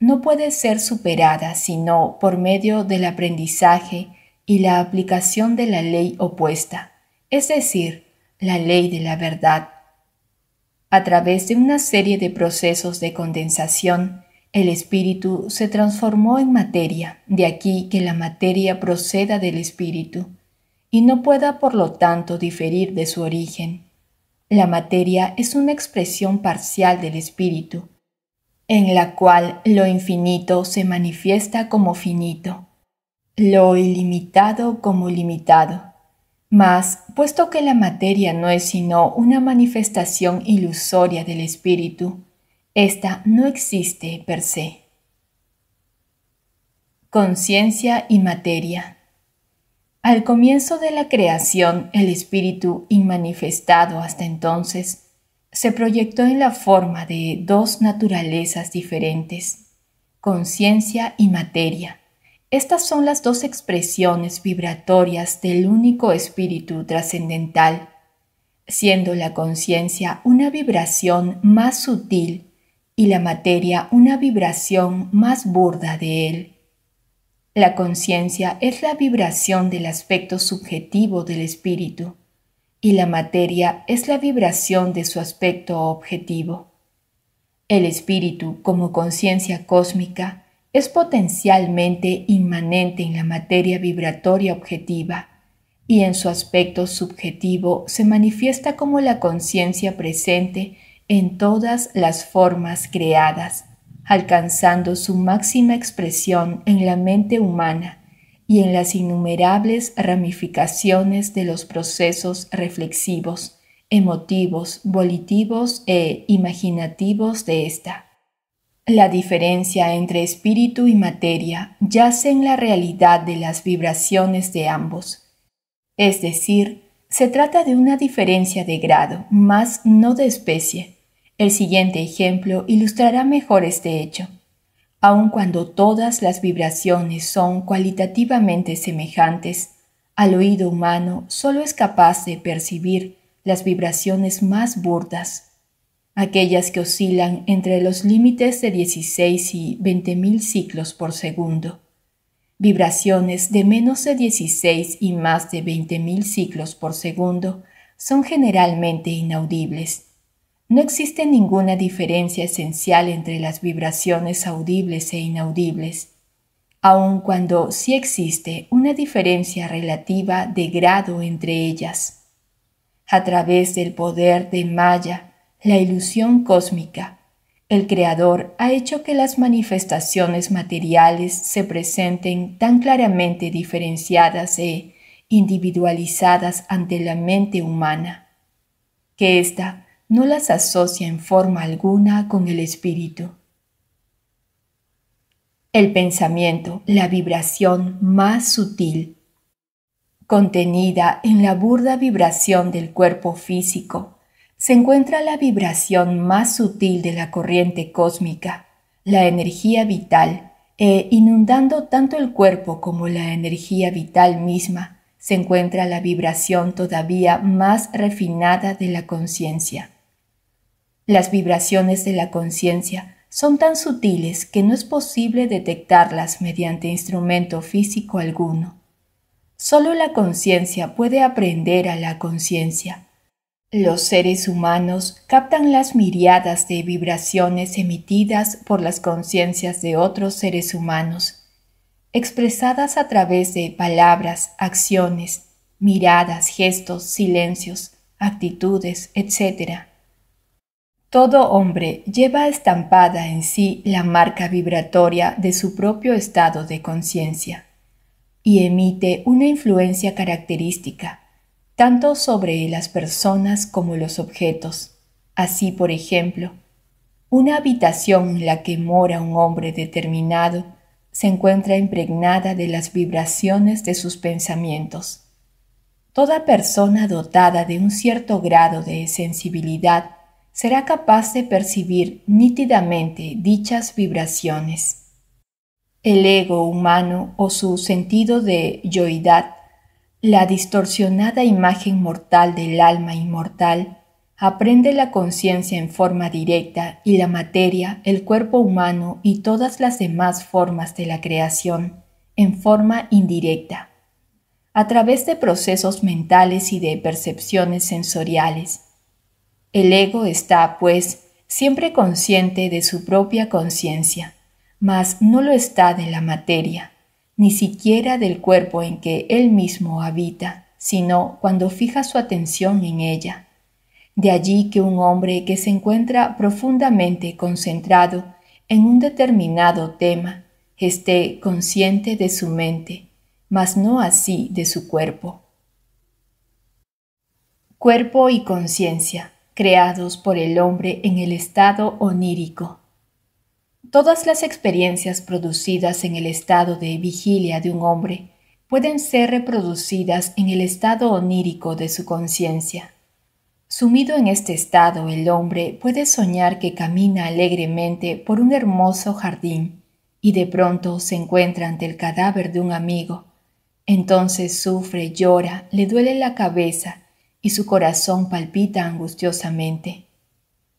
Speaker 1: no puede ser superada sino por medio del aprendizaje y la aplicación de la ley opuesta, es decir, la ley de la verdad. A través de una serie de procesos de condensación, el espíritu se transformó en materia, de aquí que la materia proceda del espíritu, y no pueda por lo tanto diferir de su origen. La materia es una expresión parcial del espíritu, en la cual lo infinito se manifiesta como finito, lo ilimitado como limitado mas, puesto que la materia no es sino una manifestación ilusoria del espíritu, ésta no existe per se. Conciencia y materia. Al comienzo de la creación, el espíritu inmanifestado hasta entonces se proyectó en la forma de dos naturalezas diferentes, conciencia y materia estas son las dos expresiones vibratorias del único espíritu trascendental, siendo la conciencia una vibración más sutil y la materia una vibración más burda de él. La conciencia es la vibración del aspecto subjetivo del espíritu y la materia es la vibración de su aspecto objetivo. El espíritu como conciencia cósmica es potencialmente inmanente en la materia vibratoria objetiva y en su aspecto subjetivo se manifiesta como la conciencia presente en todas las formas creadas, alcanzando su máxima expresión en la mente humana y en las innumerables ramificaciones de los procesos reflexivos, emotivos, volitivos e imaginativos de ésta. La diferencia entre espíritu y materia yace en la realidad de las vibraciones de ambos. Es decir, se trata de una diferencia de grado, más no de especie. El siguiente ejemplo ilustrará mejor este hecho. Aun cuando todas las vibraciones son cualitativamente semejantes, al oído humano solo es capaz de percibir las vibraciones más burdas, aquellas que oscilan entre los límites de 16 y mil ciclos por segundo, vibraciones de menos de 16 y más de mil ciclos por segundo son generalmente inaudibles. No existe ninguna diferencia esencial entre las vibraciones audibles e inaudibles, aun cuando sí existe una diferencia relativa de grado entre ellas. A través del poder de Maya, la ilusión cósmica. El Creador ha hecho que las manifestaciones materiales se presenten tan claramente diferenciadas e individualizadas ante la mente humana, que ésta no las asocia en forma alguna con el espíritu. El pensamiento, la vibración más sutil, contenida en la burda vibración del cuerpo físico, se encuentra la vibración más sutil de la corriente cósmica, la energía vital, e inundando tanto el cuerpo como la energía vital misma, se encuentra la vibración todavía más refinada de la conciencia. Las vibraciones de la conciencia son tan sutiles que no es posible detectarlas mediante instrumento físico alguno. Solo la conciencia puede aprender a la conciencia los seres humanos captan las miriadas de vibraciones emitidas por las conciencias de otros seres humanos, expresadas a través de palabras, acciones, miradas, gestos, silencios, actitudes, etc. Todo hombre lleva estampada en sí la marca vibratoria de su propio estado de conciencia y emite una influencia característica tanto sobre las personas como los objetos. Así, por ejemplo, una habitación en la que mora un hombre determinado se encuentra impregnada de las vibraciones de sus pensamientos. Toda persona dotada de un cierto grado de sensibilidad será capaz de percibir nítidamente dichas vibraciones. El ego humano o su sentido de yoidad la distorsionada imagen mortal del alma inmortal aprende la conciencia en forma directa y la materia, el cuerpo humano y todas las demás formas de la creación en forma indirecta, a través de procesos mentales y de percepciones sensoriales. El ego está, pues, siempre consciente de su propia conciencia, mas no lo está de la materia ni siquiera del cuerpo en que él mismo habita, sino cuando fija su atención en ella. De allí que un hombre que se encuentra profundamente concentrado en un determinado tema esté consciente de su mente, mas no así de su cuerpo. Cuerpo y conciencia, creados por el hombre en el estado onírico. Todas las experiencias producidas en el estado de vigilia de un hombre pueden ser reproducidas en el estado onírico de su conciencia. Sumido en este estado, el hombre puede soñar que camina alegremente por un hermoso jardín y de pronto se encuentra ante el cadáver de un amigo. Entonces sufre, llora, le duele la cabeza y su corazón palpita angustiosamente.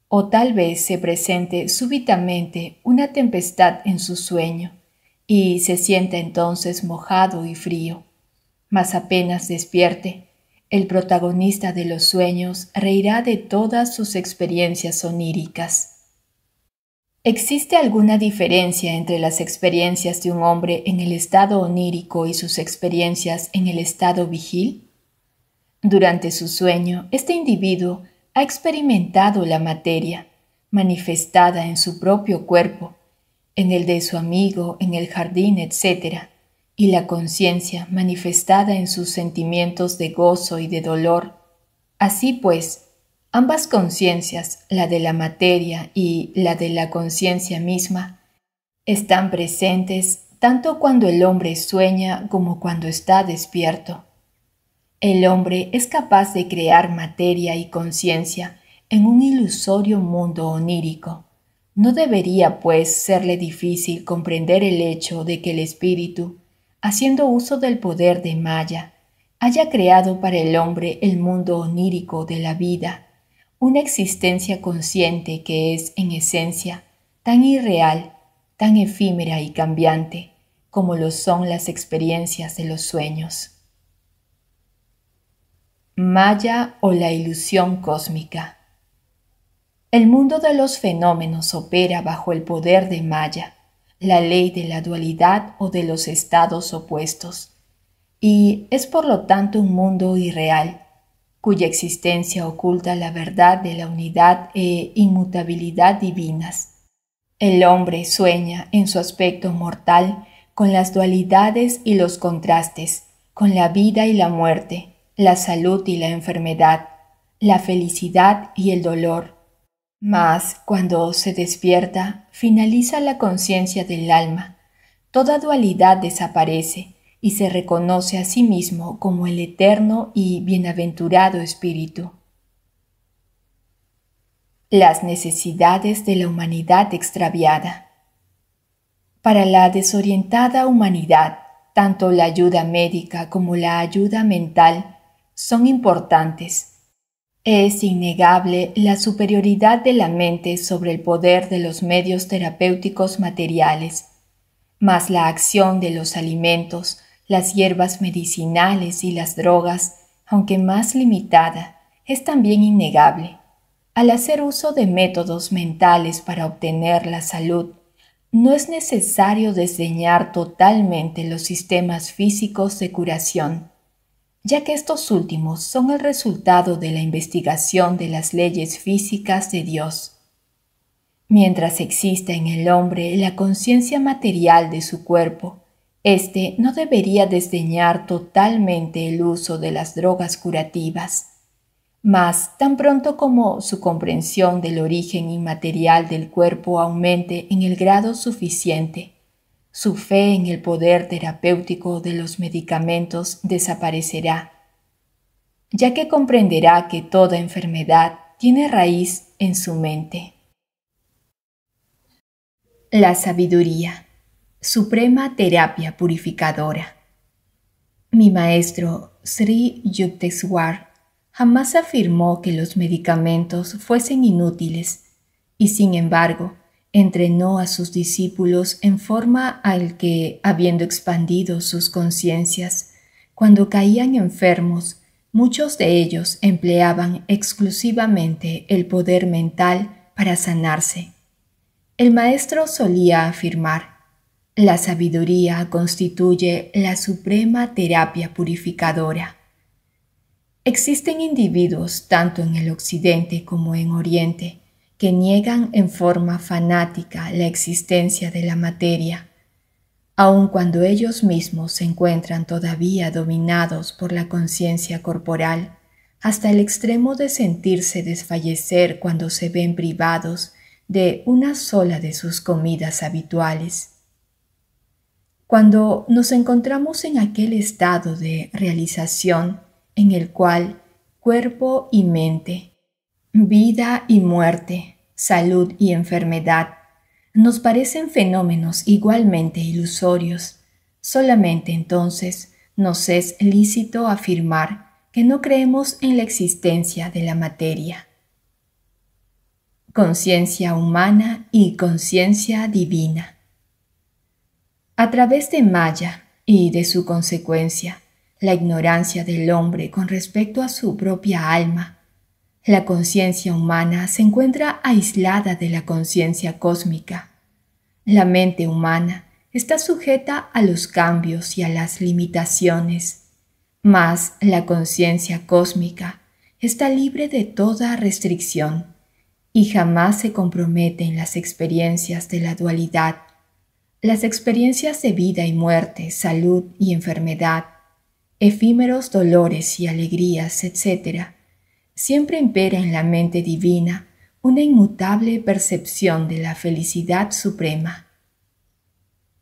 Speaker 1: O tal vez se presente súbitamente una tempestad en su sueño, y se sienta entonces mojado y frío. Mas apenas despierte, el protagonista de los sueños reirá de todas sus experiencias oníricas. ¿Existe alguna diferencia entre las experiencias de un hombre en el estado onírico y sus experiencias en el estado vigil? Durante su sueño, este individuo ha experimentado la materia, manifestada en su propio cuerpo, en el de su amigo, en el jardín, etc., y la conciencia manifestada en sus sentimientos de gozo y de dolor. Así pues, ambas conciencias, la de la materia y la de la conciencia misma, están presentes tanto cuando el hombre sueña como cuando está despierto. El hombre es capaz de crear materia y conciencia en un ilusorio mundo onírico. No debería, pues, serle difícil comprender el hecho de que el espíritu, haciendo uso del poder de Maya, haya creado para el hombre el mundo onírico de la vida, una existencia consciente que es, en esencia, tan irreal, tan efímera y cambiante como lo son las experiencias de los sueños. Maya o la ilusión cósmica. El mundo de los fenómenos opera bajo el poder de Maya, la ley de la dualidad o de los estados opuestos, y es por lo tanto un mundo irreal, cuya existencia oculta la verdad de la unidad e inmutabilidad divinas. El hombre sueña en su aspecto mortal con las dualidades y los contrastes, con la vida y la muerte, la salud y la enfermedad, la felicidad y el dolor. Mas cuando se despierta, finaliza la conciencia del alma. Toda dualidad desaparece y se reconoce a sí mismo como el eterno y bienaventurado Espíritu. Las necesidades de la humanidad extraviada. Para la desorientada humanidad, tanto la ayuda médica como la ayuda mental son importantes. Es innegable la superioridad de la mente sobre el poder de los medios terapéuticos materiales, mas la acción de los alimentos, las hierbas medicinales y las drogas, aunque más limitada, es también innegable. Al hacer uso de métodos mentales para obtener la salud, no es necesario desdeñar totalmente los sistemas físicos de curación ya que estos últimos son el resultado de la investigación de las leyes físicas de Dios. Mientras exista en el hombre la conciencia material de su cuerpo, éste no debería desdeñar totalmente el uso de las drogas curativas. Mas, tan pronto como su comprensión del origen inmaterial del cuerpo aumente en el grado suficiente, su fe en el poder terapéutico de los medicamentos desaparecerá, ya que comprenderá que toda enfermedad tiene raíz en su mente. La sabiduría, suprema terapia purificadora. Mi maestro Sri Yukteswar jamás afirmó que los medicamentos fuesen inútiles y sin embargo entrenó a sus discípulos en forma al que, habiendo expandido sus conciencias, cuando caían enfermos, muchos de ellos empleaban exclusivamente el poder mental para sanarse. El maestro solía afirmar, la sabiduría constituye la suprema terapia purificadora. Existen individuos tanto en el Occidente como en Oriente, que niegan en forma fanática la existencia de la materia, aun cuando ellos mismos se encuentran todavía dominados por la conciencia corporal, hasta el extremo de sentirse desfallecer cuando se ven privados de una sola de sus comidas habituales. Cuando nos encontramos en aquel estado de realización en el cual cuerpo y mente Vida y muerte, salud y enfermedad nos parecen fenómenos igualmente ilusorios. Solamente entonces nos es lícito afirmar que no creemos en la existencia de la materia. Conciencia humana y conciencia divina. A través de Maya y de su consecuencia, la ignorancia del hombre con respecto a su propia alma la conciencia humana se encuentra aislada de la conciencia cósmica. La mente humana está sujeta a los cambios y a las limitaciones, mas la conciencia cósmica está libre de toda restricción y jamás se compromete en las experiencias de la dualidad, las experiencias de vida y muerte, salud y enfermedad, efímeros dolores y alegrías, etc. Siempre impera en la mente divina una inmutable percepción de la felicidad suprema.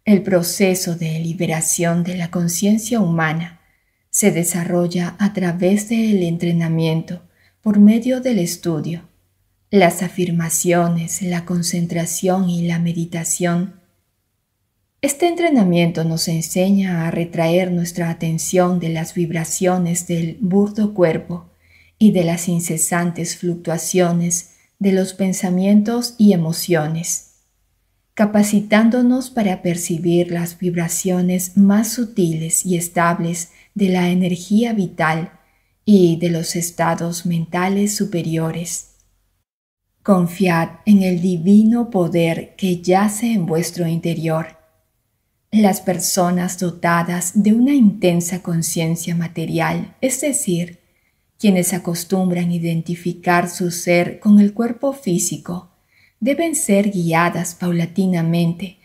Speaker 1: El proceso de liberación de la conciencia humana se desarrolla a través del entrenamiento por medio del estudio. Las afirmaciones, la concentración y la meditación. Este entrenamiento nos enseña a retraer nuestra atención de las vibraciones del burdo cuerpo y de las incesantes fluctuaciones de los pensamientos y emociones, capacitándonos para percibir las vibraciones más sutiles y estables de la energía vital y de los estados mentales superiores. Confiad en el divino poder que yace en vuestro interior. Las personas dotadas de una intensa conciencia material, es decir, quienes acostumbran identificar su ser con el cuerpo físico deben ser guiadas paulatinamente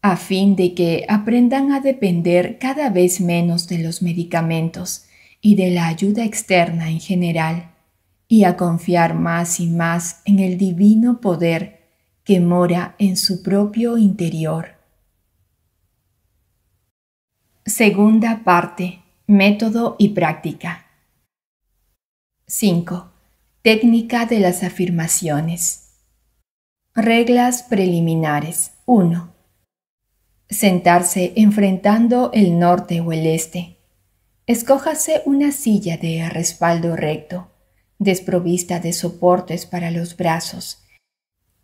Speaker 1: a fin de que aprendan a depender cada vez menos de los medicamentos y de la ayuda externa en general, y a confiar más y más en el divino poder que mora en su propio interior. Segunda parte. Método y práctica. 5. Técnica de las afirmaciones. Reglas preliminares. 1. Sentarse enfrentando el norte o el este. Escójase una silla de respaldo recto, desprovista de soportes para los brazos,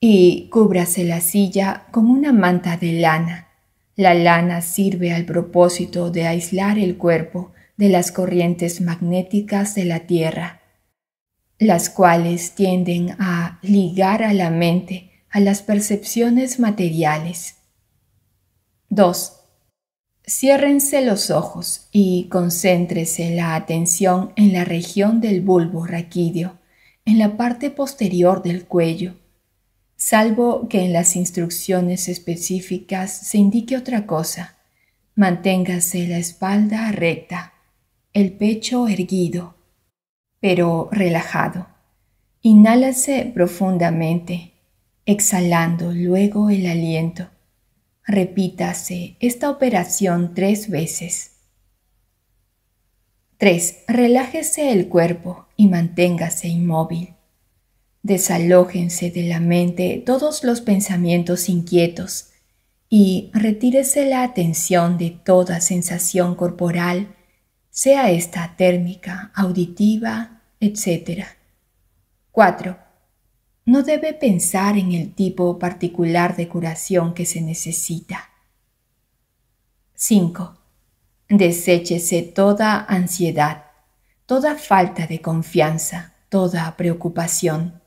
Speaker 1: y cúbrase la silla con una manta de lana. La lana sirve al propósito de aislar el cuerpo de las corrientes magnéticas de la Tierra las cuales tienden a ligar a la mente a las percepciones materiales. 2. Ciérrense los ojos y concéntrese la atención en la región del bulbo raquídeo, en la parte posterior del cuello, salvo que en las instrucciones específicas se indique otra cosa. Manténgase la espalda recta, el pecho erguido pero relajado. Inhálase profundamente, exhalando luego el aliento. Repítase esta operación tres veces. 3. Relájese el cuerpo y manténgase inmóvil. Desalójense de la mente todos los pensamientos inquietos y retírese la atención de toda sensación corporal sea esta térmica, auditiva, etc. 4. No debe pensar en el tipo particular de curación que se necesita. 5. Deséchese toda ansiedad, toda falta de confianza, toda preocupación.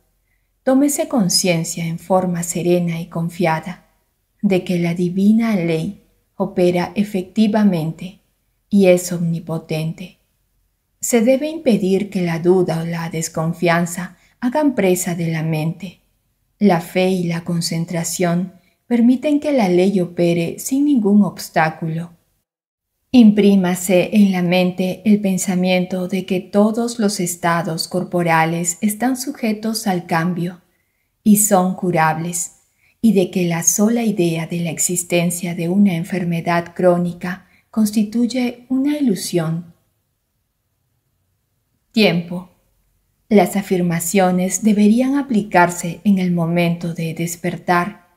Speaker 1: Tómese conciencia en forma serena y confiada de que la divina ley opera efectivamente y es omnipotente. Se debe impedir que la duda o la desconfianza hagan presa de la mente. La fe y la concentración permiten que la ley opere sin ningún obstáculo. Imprímase en la mente el pensamiento de que todos los estados corporales están sujetos al cambio y son curables, y de que la sola idea de la existencia de una enfermedad crónica constituye una ilusión. Tiempo. Las afirmaciones deberían aplicarse en el momento de despertar,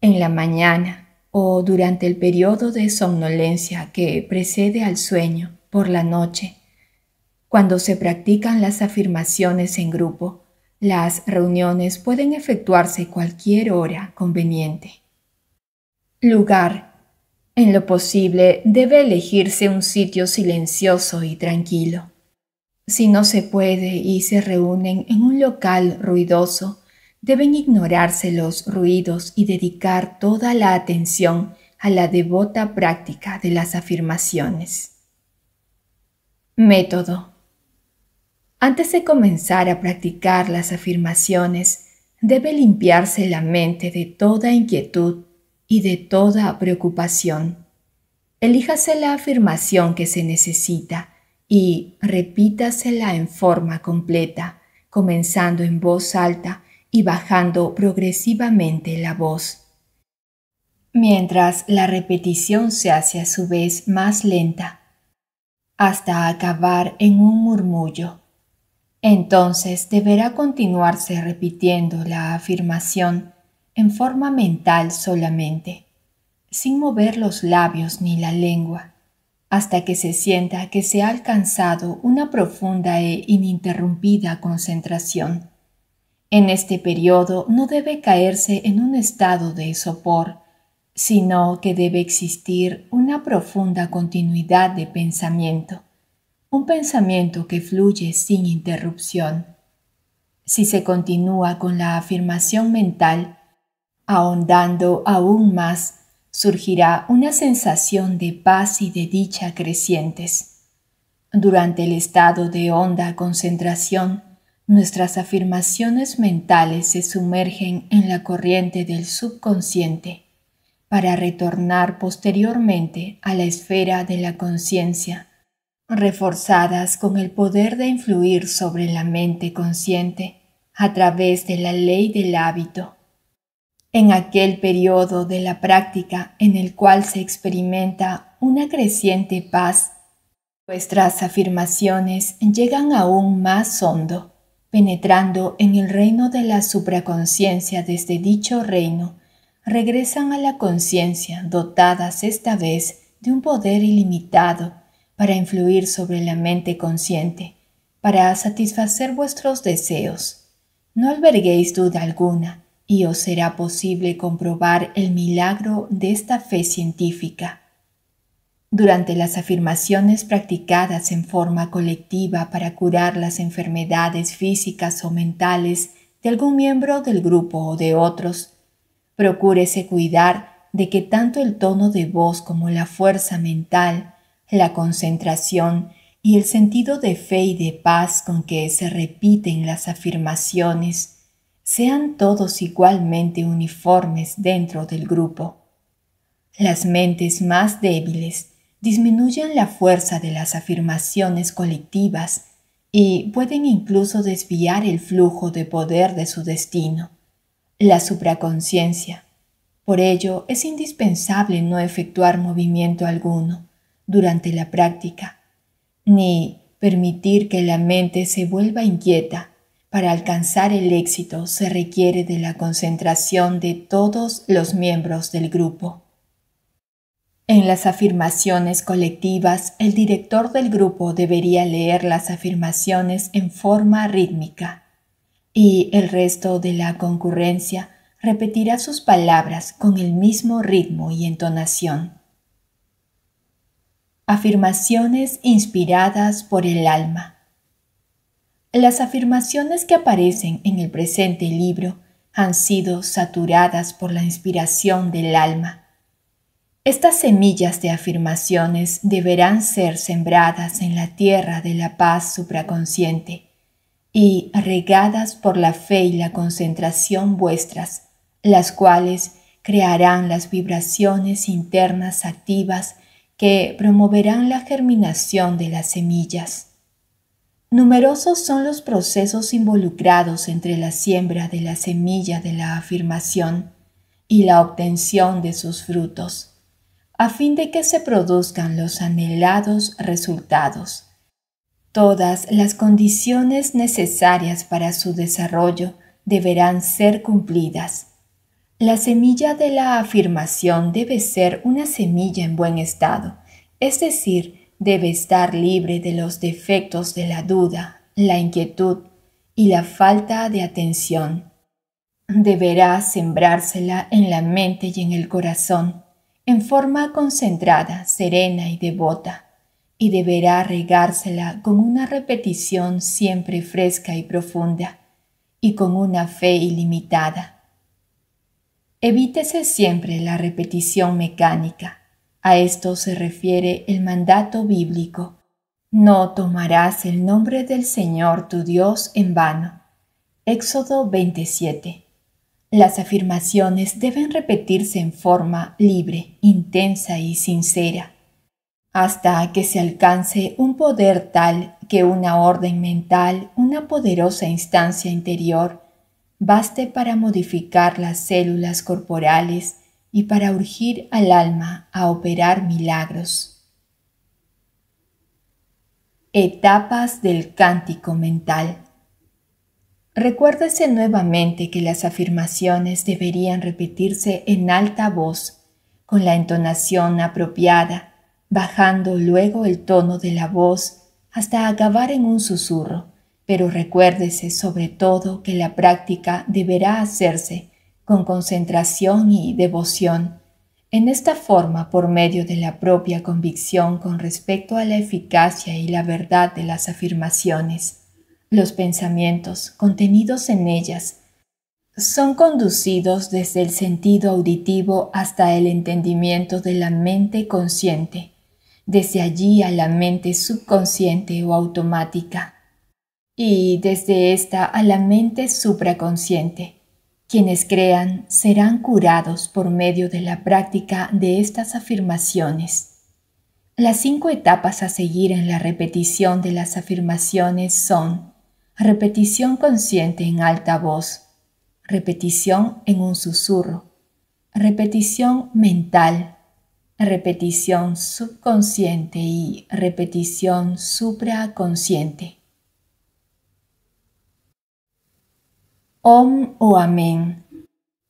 Speaker 1: en la mañana o durante el periodo de somnolencia que precede al sueño por la noche. Cuando se practican las afirmaciones en grupo, las reuniones pueden efectuarse cualquier hora conveniente. Lugar en lo posible, debe elegirse un sitio silencioso y tranquilo. Si no se puede y se reúnen en un local ruidoso, deben ignorarse los ruidos y dedicar toda la atención a la devota práctica de las afirmaciones. Método. Antes de comenzar a practicar las afirmaciones, debe limpiarse la mente de toda inquietud y de toda preocupación. Elíjase la afirmación que se necesita y repítasela en forma completa, comenzando en voz alta y bajando progresivamente la voz. Mientras la repetición se hace a su vez más lenta, hasta acabar en un murmullo. Entonces deberá continuarse repitiendo la afirmación en forma mental solamente, sin mover los labios ni la lengua, hasta que se sienta que se ha alcanzado una profunda e ininterrumpida concentración. En este periodo no debe caerse en un estado de sopor, sino que debe existir una profunda continuidad de pensamiento, un pensamiento que fluye sin interrupción. Si se continúa con la afirmación mental, Ahondando aún más, surgirá una sensación de paz y de dicha crecientes. Durante el estado de honda concentración, nuestras afirmaciones mentales se sumergen en la corriente del subconsciente para retornar posteriormente a la esfera de la conciencia, reforzadas con el poder de influir sobre la mente consciente a través de la ley del hábito en aquel periodo de la práctica en el cual se experimenta una creciente paz, vuestras afirmaciones llegan aún más hondo, penetrando en el reino de la supraconsciencia desde dicho reino, regresan a la conciencia dotadas esta vez de un poder ilimitado para influir sobre la mente consciente, para satisfacer vuestros deseos. No alberguéis duda alguna y os será posible comprobar el milagro de esta fe científica. Durante las afirmaciones practicadas en forma colectiva para curar las enfermedades físicas o mentales de algún miembro del grupo o de otros, procúrese cuidar de que tanto el tono de voz como la fuerza mental, la concentración y el sentido de fe y de paz con que se repiten las afirmaciones sean todos igualmente uniformes dentro del grupo. Las mentes más débiles disminuyen la fuerza de las afirmaciones colectivas y pueden incluso desviar el flujo de poder de su destino, la supraconciencia. Por ello es indispensable no efectuar movimiento alguno durante la práctica, ni permitir que la mente se vuelva inquieta para alcanzar el éxito se requiere de la concentración de todos los miembros del grupo. En las afirmaciones colectivas, el director del grupo debería leer las afirmaciones en forma rítmica y el resto de la concurrencia repetirá sus palabras con el mismo ritmo y entonación. Afirmaciones inspiradas por el alma. Las afirmaciones que aparecen en el presente libro han sido saturadas por la inspiración del alma. Estas semillas de afirmaciones deberán ser sembradas en la tierra de la paz supraconsciente y regadas por la fe y la concentración vuestras, las cuales crearán las vibraciones internas activas que promoverán la germinación de las semillas. Numerosos son los procesos involucrados entre la siembra de la semilla de la afirmación y la obtención de sus frutos, a fin de que se produzcan los anhelados resultados. Todas las condiciones necesarias para su desarrollo deberán ser cumplidas. La semilla de la afirmación debe ser una semilla en buen estado, es decir, debe estar libre de los defectos de la duda, la inquietud y la falta de atención. Deberá sembrársela en la mente y en el corazón, en forma concentrada, serena y devota, y deberá regársela con una repetición siempre fresca y profunda, y con una fe ilimitada. Evítese siempre la repetición mecánica, a esto se refiere el mandato bíblico. No tomarás el nombre del Señor tu Dios en vano. Éxodo 27. Las afirmaciones deben repetirse en forma libre, intensa y sincera, hasta que se alcance un poder tal que una orden mental, una poderosa instancia interior, baste para modificar las células corporales y para urgir al alma a operar milagros. Etapas del cántico mental. Recuérdese nuevamente que las afirmaciones deberían repetirse en alta voz, con la entonación apropiada, bajando luego el tono de la voz hasta acabar en un susurro, pero recuérdese sobre todo que la práctica deberá hacerse con concentración y devoción. En esta forma, por medio de la propia convicción con respecto a la eficacia y la verdad de las afirmaciones, los pensamientos contenidos en ellas son conducidos desde el sentido auditivo hasta el entendimiento de la mente consciente, desde allí a la mente subconsciente o automática, y desde esta a la mente supraconsciente quienes crean serán curados por medio de la práctica de estas afirmaciones. Las cinco etapas a seguir en la repetición de las afirmaciones son repetición consciente en alta voz, repetición en un susurro, repetición mental, repetición subconsciente y repetición supraconsciente. Om o Amén,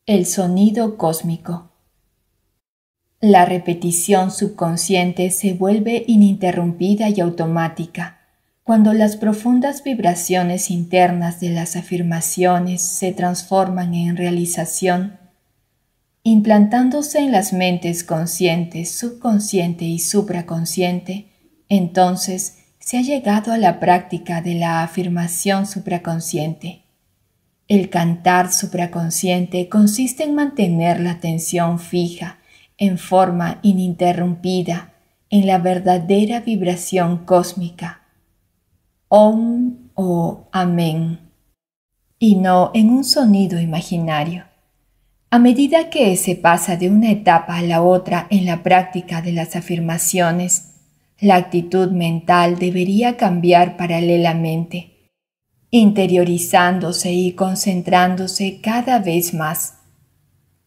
Speaker 1: el sonido cósmico. La repetición subconsciente se vuelve ininterrumpida y automática cuando las profundas vibraciones internas de las afirmaciones se transforman en realización, implantándose en las mentes consciente, subconsciente y supraconsciente, entonces se ha llegado a la práctica de la afirmación supraconsciente el cantar supraconsciente consiste en mantener la atención fija, en forma ininterrumpida, en la verdadera vibración cósmica. Om o Amén. Y no en un sonido imaginario. A medida que se pasa de una etapa a la otra en la práctica de las afirmaciones, la actitud mental debería cambiar paralelamente interiorizándose y concentrándose cada vez más.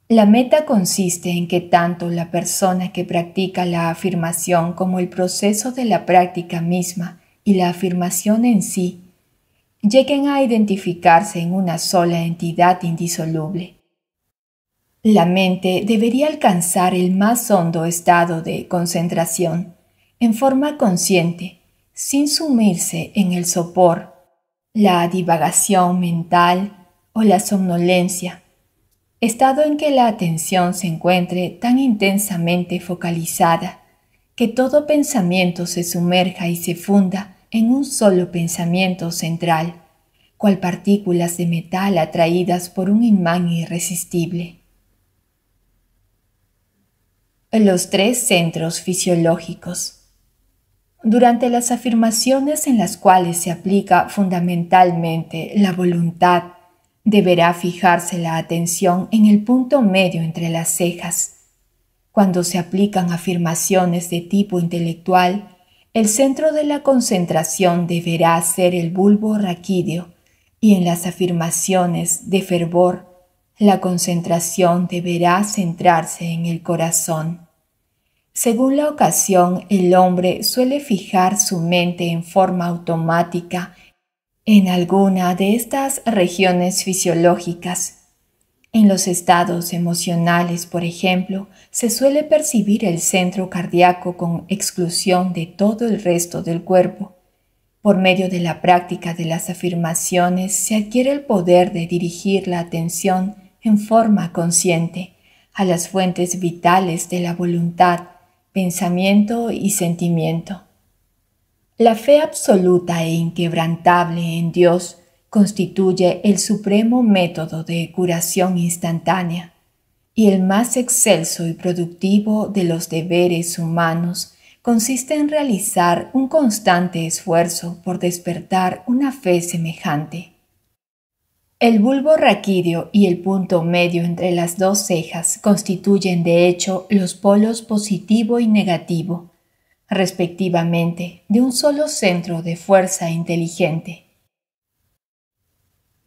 Speaker 1: La meta consiste en que tanto la persona que practica la afirmación como el proceso de la práctica misma y la afirmación en sí lleguen a identificarse en una sola entidad indisoluble. La mente debería alcanzar el más hondo estado de concentración, en forma consciente, sin sumirse en el sopor la divagación mental o la somnolencia, estado en que la atención se encuentre tan intensamente focalizada que todo pensamiento se sumerja y se funda en un solo pensamiento central, cual partículas de metal atraídas por un imán irresistible. Los tres centros fisiológicos durante las afirmaciones en las cuales se aplica fundamentalmente la voluntad, deberá fijarse la atención en el punto medio entre las cejas. Cuando se aplican afirmaciones de tipo intelectual, el centro de la concentración deberá ser el bulbo raquídeo y en las afirmaciones de fervor, la concentración deberá centrarse en el corazón. Según la ocasión, el hombre suele fijar su mente en forma automática en alguna de estas regiones fisiológicas. En los estados emocionales, por ejemplo, se suele percibir el centro cardíaco con exclusión de todo el resto del cuerpo. Por medio de la práctica de las afirmaciones se adquiere el poder de dirigir la atención en forma consciente a las fuentes vitales de la voluntad pensamiento y sentimiento. La fe absoluta e inquebrantable en Dios constituye el supremo método de curación instantánea y el más excelso y productivo de los deberes humanos consiste en realizar un constante esfuerzo por despertar una fe semejante. El bulbo raquídeo y el punto medio entre las dos cejas constituyen de hecho los polos positivo y negativo, respectivamente, de un solo centro de fuerza inteligente.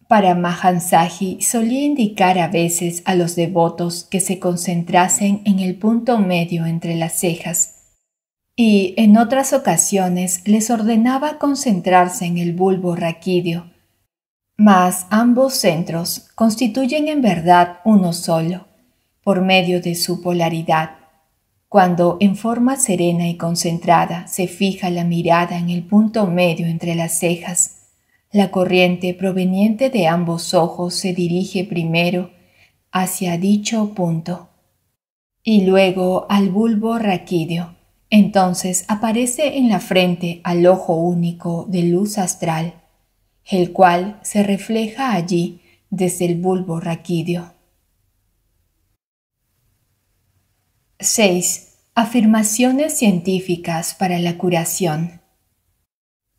Speaker 1: Para Mahansaji solía indicar a veces a los devotos que se concentrasen en el punto medio entre las cejas y en otras ocasiones les ordenaba concentrarse en el bulbo raquídeo mas ambos centros constituyen en verdad uno solo, por medio de su polaridad. Cuando en forma serena y concentrada se fija la mirada en el punto medio entre las cejas, la corriente proveniente de ambos ojos se dirige primero hacia dicho punto y luego al bulbo raquídeo. Entonces aparece en la frente al ojo único de luz astral el cual se refleja allí desde el bulbo raquídeo. 6. Afirmaciones científicas para la curación.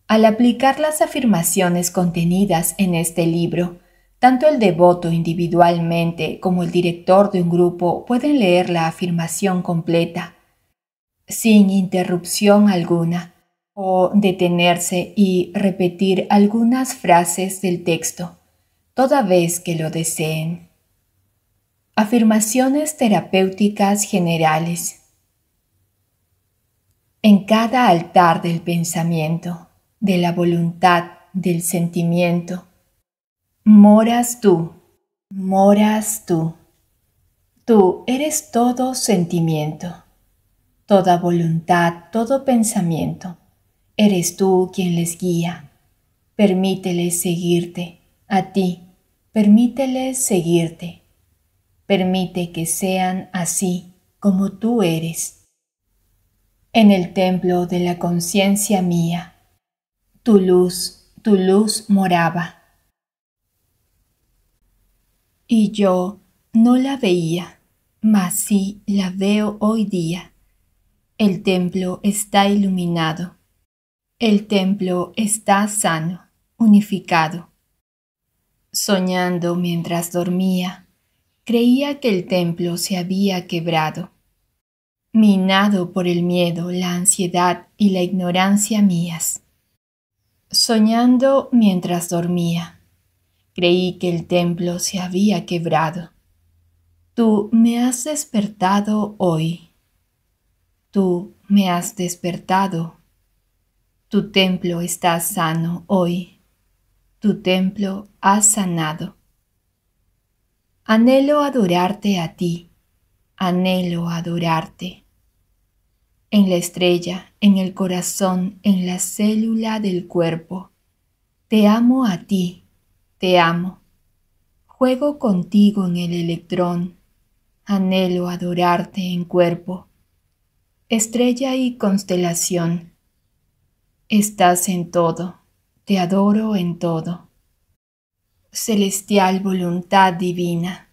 Speaker 1: Al aplicar las afirmaciones contenidas en este libro, tanto el devoto individualmente como el director de un grupo pueden leer la afirmación completa, sin interrupción alguna, o detenerse y repetir algunas frases del texto, toda vez que lo deseen. Afirmaciones terapéuticas generales. En cada altar del pensamiento, de la voluntad, del sentimiento, moras tú, moras tú. Tú eres todo sentimiento, toda voluntad, todo pensamiento Eres tú quien les guía. Permíteles seguirte, a ti. Permíteles seguirte. Permite que sean así como tú eres. En el templo de la conciencia mía, tu luz, tu luz moraba. Y yo no la veía, mas sí la veo hoy día. El templo está iluminado el templo está sano, unificado. Soñando mientras dormía, creía que el templo se había quebrado, minado por el miedo, la ansiedad y la ignorancia mías. Soñando mientras dormía, creí que el templo se había quebrado. Tú me has despertado hoy. Tú me has despertado tu templo está sano hoy. Tu templo ha sanado. Anhelo adorarte a ti. Anhelo adorarte. En la estrella, en el corazón, en la célula del cuerpo. Te amo a ti. Te amo. Juego contigo en el electrón. Anhelo adorarte en cuerpo. Estrella y constelación Estás en todo, te adoro en todo. Celestial voluntad divina,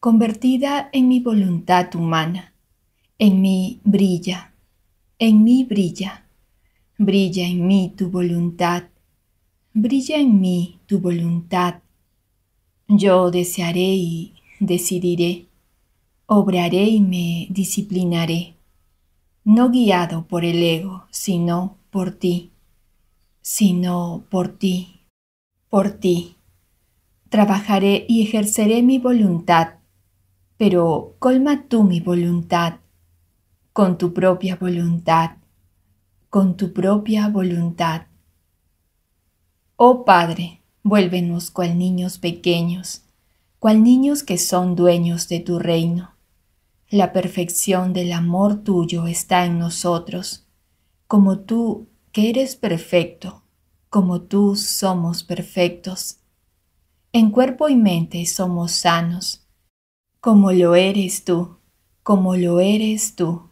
Speaker 1: convertida en mi voluntad humana, en mí brilla, en mí brilla, brilla en mí tu voluntad, brilla en mí tu voluntad. Yo desearé y decidiré, obraré y me disciplinaré, no guiado por el ego, sino por ti, sino por ti, por ti. Trabajaré y ejerceré mi voluntad, pero colma tú mi voluntad, con tu propia voluntad, con tu propia voluntad. Oh Padre, vuélvenos cual niños pequeños, cual niños que son dueños de tu reino. La perfección del amor tuyo está en nosotros como tú, que eres perfecto, como tú somos perfectos. En cuerpo y mente somos sanos, como lo eres tú, como lo eres tú.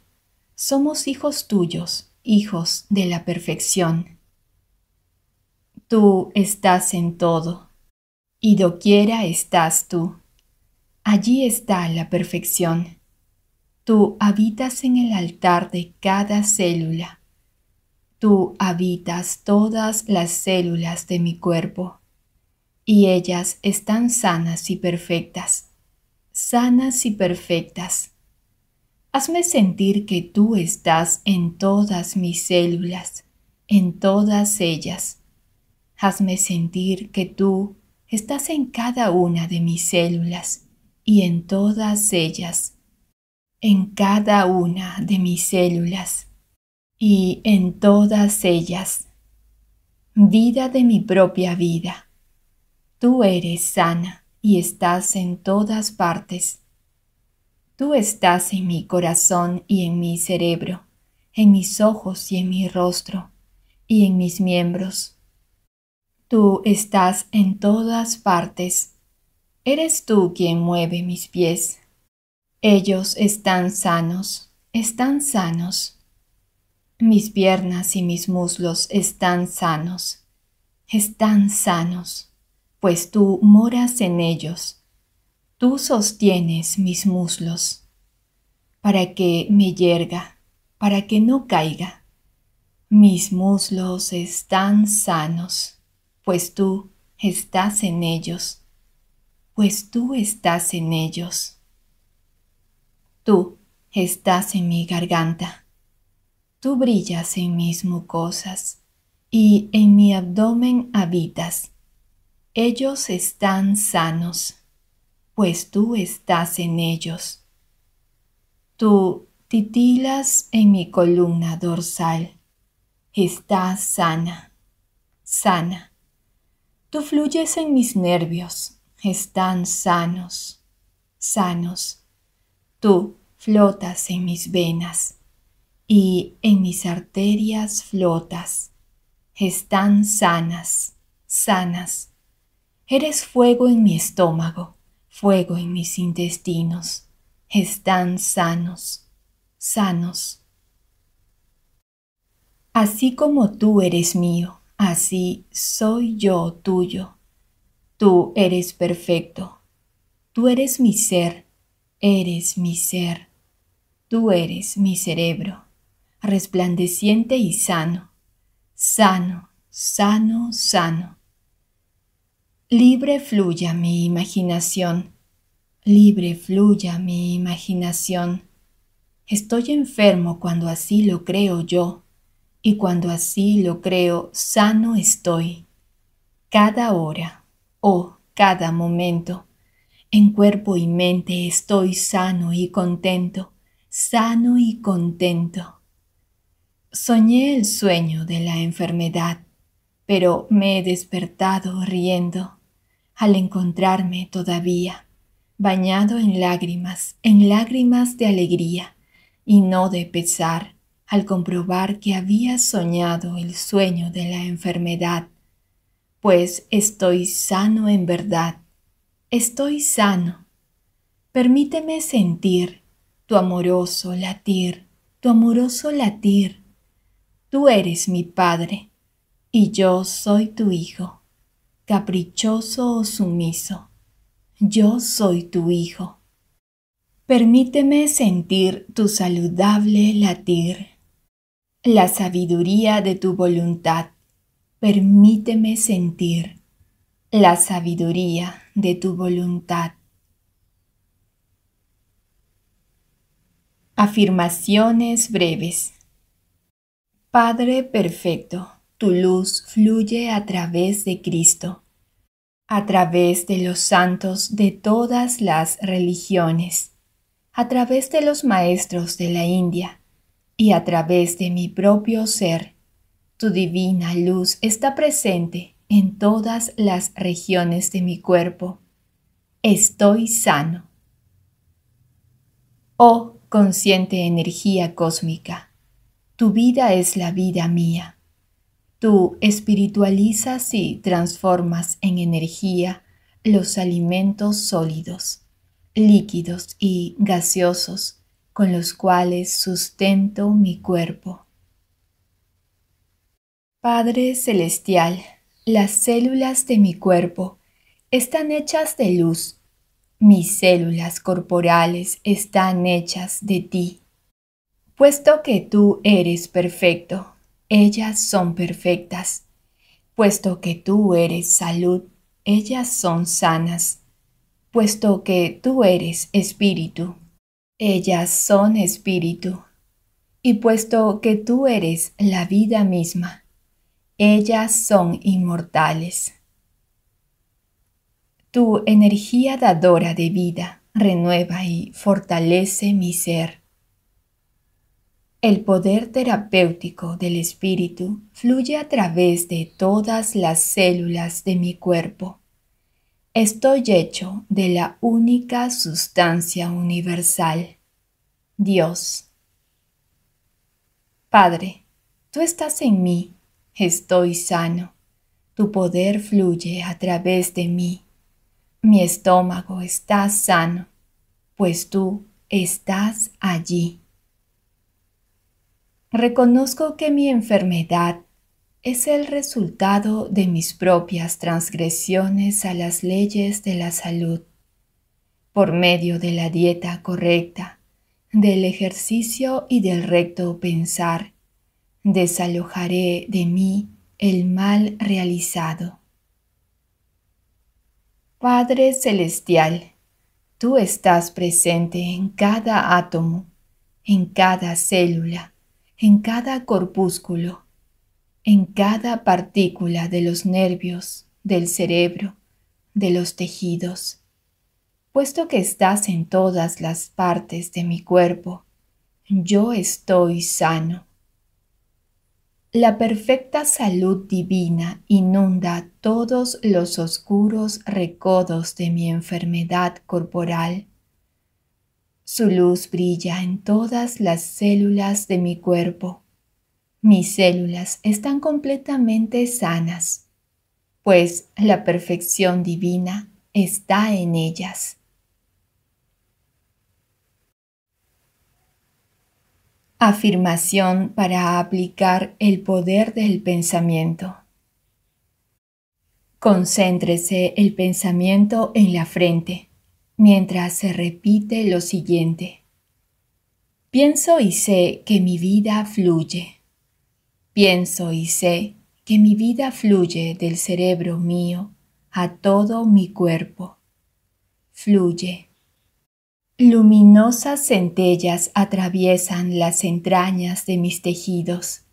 Speaker 1: Somos hijos tuyos, hijos de la perfección. Tú estás en todo, y doquiera estás tú. Allí está la perfección. Tú habitas en el altar de cada célula Tú habitas todas las células de mi cuerpo y ellas están sanas y perfectas, sanas y perfectas. Hazme sentir que tú estás en todas mis células, en todas ellas. Hazme sentir que tú estás en cada una de mis células y en todas ellas, en cada una de mis células y en todas ellas. Vida de mi propia vida. Tú eres sana y estás en todas partes. Tú estás en mi corazón y en mi cerebro, en mis ojos y en mi rostro, y en mis miembros. Tú estás en todas partes. Eres tú quien mueve mis pies. Ellos están sanos, están sanos. Mis piernas y mis muslos están sanos, están sanos, pues tú moras en ellos. Tú sostienes mis muslos para que me yerga, para que no caiga. Mis muslos están sanos, pues tú estás en ellos, pues tú estás en ellos. Tú estás en mi garganta tú brillas en mis mucosas y en mi abdomen habitas. Ellos están sanos, pues tú estás en ellos. Tú titilas en mi columna dorsal. Estás sana, sana. Tú fluyes en mis nervios. Están sanos, sanos. Tú flotas en mis venas y en mis arterias flotas. Están sanas, sanas. Eres fuego en mi estómago, fuego en mis intestinos. Están sanos, sanos. Así como tú eres mío, así soy yo tuyo. Tú eres perfecto. Tú eres mi ser, eres mi ser. Tú eres mi cerebro resplandeciente y sano, sano, sano, sano. Libre fluya mi imaginación, libre fluya mi imaginación. Estoy enfermo cuando así lo creo yo, y cuando así lo creo sano estoy. Cada hora, o oh, cada momento, en cuerpo y mente estoy sano y contento, sano y contento. Soñé el sueño de la enfermedad, pero me he despertado riendo al encontrarme todavía, bañado en lágrimas, en lágrimas de alegría y no de pesar, al comprobar que había soñado el sueño de la enfermedad, pues estoy sano en verdad, estoy sano. Permíteme sentir tu amoroso latir, tu amoroso latir Tú eres mi padre y yo soy tu hijo, caprichoso o sumiso. Yo soy tu hijo. Permíteme sentir tu saludable latir, la sabiduría de tu voluntad. Permíteme sentir la sabiduría de tu voluntad. Afirmaciones breves. Padre perfecto, tu luz fluye a través de Cristo, a través de los santos de todas las religiones, a través de los maestros de la India y a través de mi propio ser. Tu divina luz está presente en todas las regiones de mi cuerpo. Estoy sano. Oh consciente energía cósmica tu vida es la vida mía. Tú espiritualizas y transformas en energía los alimentos sólidos, líquidos y gaseosos con los cuales sustento mi cuerpo. Padre Celestial, las células de mi cuerpo están hechas de luz. Mis células corporales están hechas de ti. Puesto que tú eres perfecto, ellas son perfectas. Puesto que tú eres salud, ellas son sanas. Puesto que tú eres espíritu, ellas son espíritu. Y puesto que tú eres la vida misma, ellas son inmortales. Tu energía dadora de vida renueva y fortalece mi ser el poder terapéutico del espíritu fluye a través de todas las células de mi cuerpo. Estoy hecho de la única sustancia universal, Dios. Padre, tú estás en mí, estoy sano. Tu poder fluye a través de mí. Mi estómago está sano, pues tú estás allí. Reconozco que mi enfermedad es el resultado de mis propias transgresiones a las leyes de la salud. Por medio de la dieta correcta, del ejercicio y del recto pensar, desalojaré de mí el mal realizado. Padre Celestial, tú estás presente en cada átomo, en cada célula, en cada corpúsculo, en cada partícula de los nervios, del cerebro, de los tejidos. Puesto que estás en todas las partes de mi cuerpo, yo estoy sano. La perfecta salud divina inunda todos los oscuros recodos de mi enfermedad corporal su luz brilla en todas las células de mi cuerpo. Mis células están completamente sanas, pues la perfección divina está en ellas. Afirmación para aplicar el poder del pensamiento. Concéntrese el pensamiento en la frente mientras se repite lo siguiente. Pienso y sé que mi vida fluye. Pienso y sé que mi vida fluye del cerebro mío a todo mi cuerpo. Fluye. Luminosas centellas atraviesan las entrañas de mis tejidos,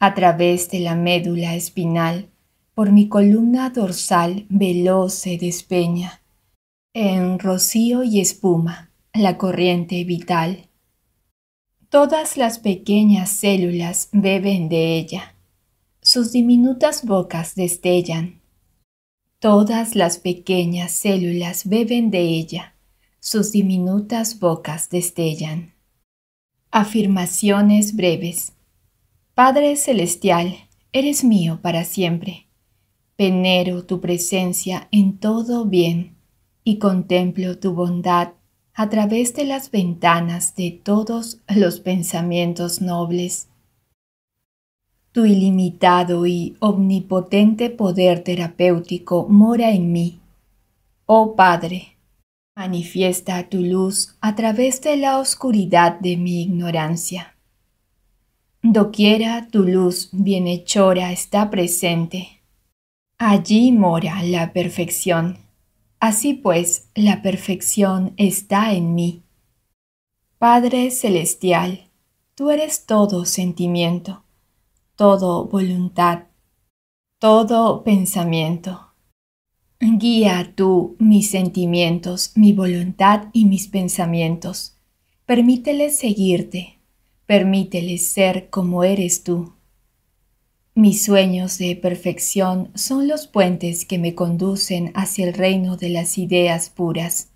Speaker 1: a través de la médula espinal, por mi columna dorsal veloz se despeña en rocío y espuma, la corriente vital. Todas las pequeñas células beben de ella. Sus diminutas bocas destellan. Todas las pequeñas células beben de ella. Sus diminutas bocas destellan. Afirmaciones breves. Padre Celestial, eres mío para siempre. Venero tu presencia en todo bien y contemplo tu bondad a través de las ventanas de todos los pensamientos nobles. Tu ilimitado y omnipotente poder terapéutico mora en mí. Oh Padre, manifiesta tu luz a través de la oscuridad de mi ignorancia. Doquiera tu luz bienhechora está presente. Allí mora la perfección. Así pues, la perfección está en mí. Padre Celestial, tú eres todo sentimiento, todo voluntad, todo pensamiento. Guía tú mis sentimientos, mi voluntad y mis pensamientos. Permíteles seguirte, permíteles ser como eres tú. Mis sueños de perfección son los puentes que me conducen hacia el reino de las ideas puras.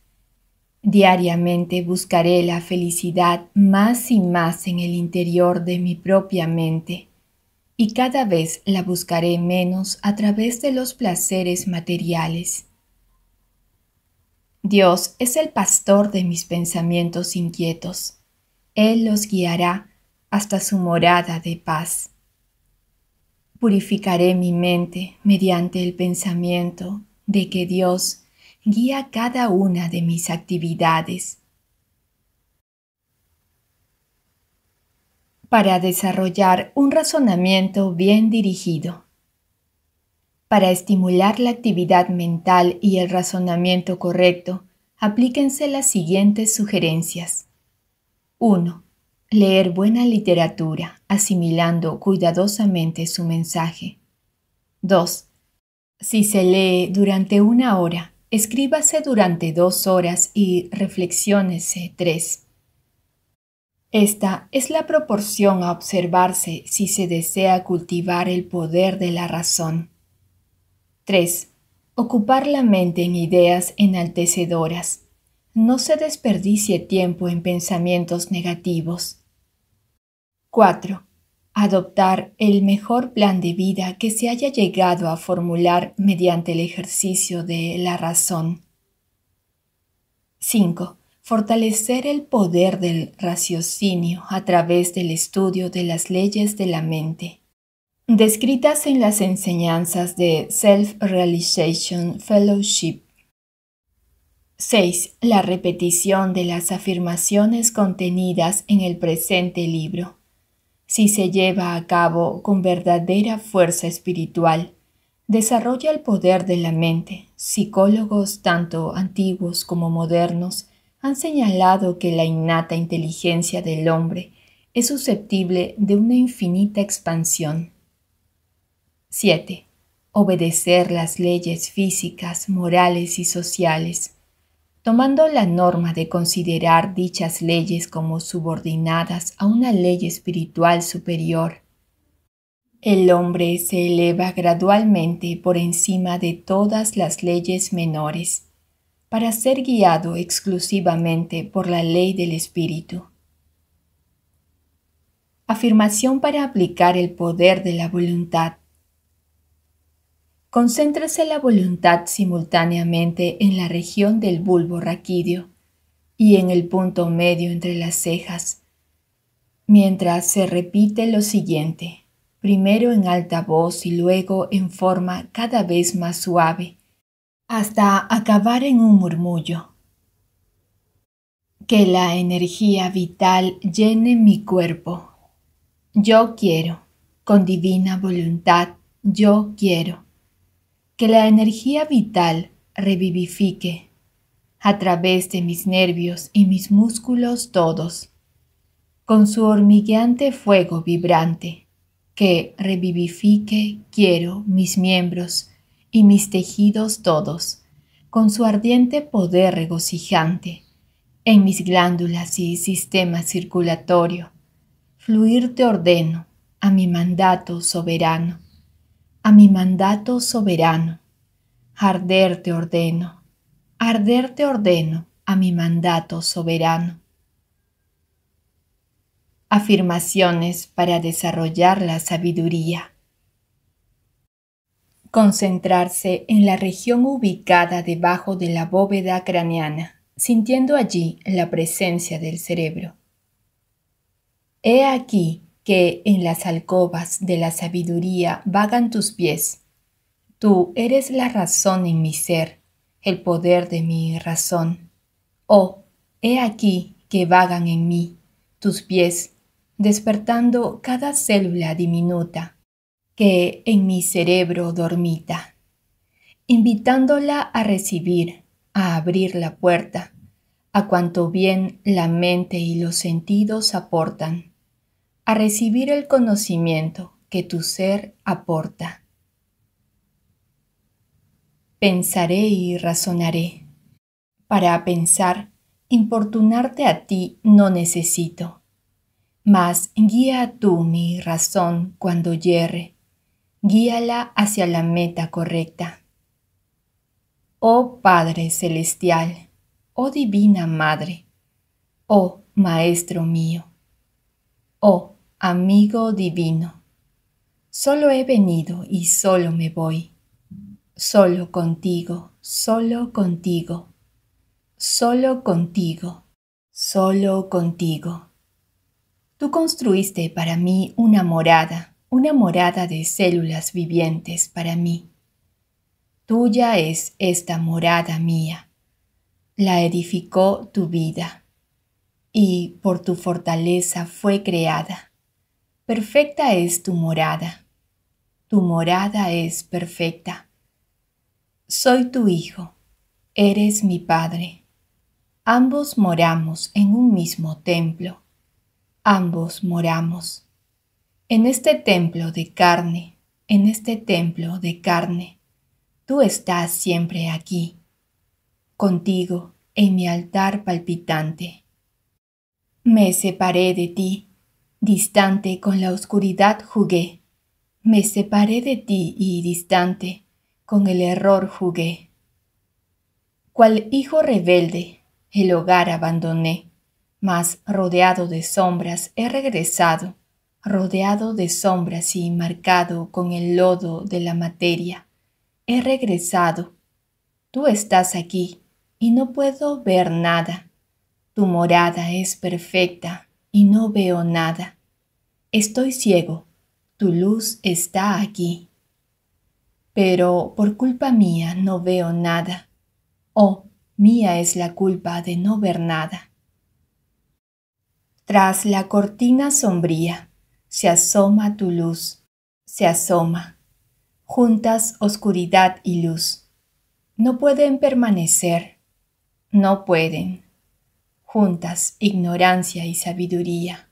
Speaker 1: Diariamente buscaré la felicidad más y más en el interior de mi propia mente, y cada vez la buscaré menos a través de los placeres materiales. Dios es el pastor de mis pensamientos inquietos. Él los guiará hasta su morada de paz. Purificaré mi mente mediante el pensamiento de que Dios guía cada una de mis actividades. Para desarrollar un razonamiento bien dirigido. Para estimular la actividad mental y el razonamiento correcto, aplíquense las siguientes sugerencias. 1. Leer buena literatura, asimilando cuidadosamente su mensaje. 2. Si se lee durante una hora, escríbase durante dos horas y reflexiónese tres. Esta es la proporción a observarse si se desea cultivar el poder de la razón. 3. Ocupar la mente en ideas enaltecedoras. No se desperdicie tiempo en pensamientos negativos. 4. Adoptar el mejor plan de vida que se haya llegado a formular mediante el ejercicio de la razón. 5. Fortalecer el poder del raciocinio a través del estudio de las leyes de la mente, descritas en las enseñanzas de Self-Realization Fellowship. 6. La repetición de las afirmaciones contenidas en el presente libro si se lleva a cabo con verdadera fuerza espiritual, desarrolla el poder de la mente. Psicólogos tanto antiguos como modernos han señalado que la innata inteligencia del hombre es susceptible de una infinita expansión. 7. Obedecer las leyes físicas, morales y sociales. Tomando la norma de considerar dichas leyes como subordinadas a una ley espiritual superior, el hombre se eleva gradualmente por encima de todas las leyes menores para ser guiado exclusivamente por la ley del espíritu. Afirmación para aplicar el poder de la voluntad concéntrese la voluntad simultáneamente en la región del bulbo raquídeo y en el punto medio entre las cejas, mientras se repite lo siguiente, primero en alta voz y luego en forma cada vez más suave, hasta acabar en un murmullo. Que la energía vital llene mi cuerpo. Yo quiero, con divina voluntad, yo quiero que la energía vital revivifique a través de mis nervios y mis músculos todos, con su hormigueante fuego vibrante, que revivifique, quiero, mis miembros y mis tejidos todos, con su ardiente poder regocijante, en mis glándulas y sistema circulatorio, fluir te ordeno a mi mandato soberano a mi mandato soberano. Arder te ordeno, arder te ordeno a mi mandato soberano. Afirmaciones para desarrollar la sabiduría. Concentrarse en la región ubicada debajo de la bóveda craneana, sintiendo allí la presencia del cerebro. He aquí que en las alcobas de la sabiduría vagan tus pies. Tú eres la razón en mi ser, el poder de mi razón. Oh, he aquí que vagan en mí tus pies, despertando cada célula diminuta que en mi cerebro dormita, invitándola a recibir, a abrir la puerta, a cuanto bien la mente y los sentidos aportan recibir el conocimiento que tu ser aporta. Pensaré y razonaré. Para pensar, importunarte a ti no necesito. Mas guía tú mi razón cuando yerre, guíala hacia la meta correcta. Oh Padre Celestial, oh Divina Madre, oh Maestro mío, oh Amigo divino, solo he venido y solo me voy, solo contigo, solo contigo, solo contigo, solo contigo. Tú construiste para mí una morada, una morada de células vivientes para mí. Tuya es esta morada mía. La edificó tu vida y por tu fortaleza fue creada Perfecta es tu morada. Tu morada es perfecta. Soy tu hijo. Eres mi padre. Ambos moramos en un mismo templo. Ambos moramos. En este templo de carne, en este templo de carne, tú estás siempre aquí, contigo en mi altar palpitante. Me separé de ti Distante con la oscuridad jugué. Me separé de ti y distante con el error jugué. Cual hijo rebelde, el hogar abandoné, mas rodeado de sombras he regresado, rodeado de sombras y marcado con el lodo de la materia. He regresado. Tú estás aquí y no puedo ver nada. Tu morada es perfecta y no veo nada. Estoy ciego. Tu luz está aquí. Pero por culpa mía no veo nada. Oh, mía es la culpa de no ver nada. Tras la cortina sombría se asoma tu luz, se asoma. Juntas oscuridad y luz. No pueden permanecer, no pueden juntas ignorancia y sabiduría.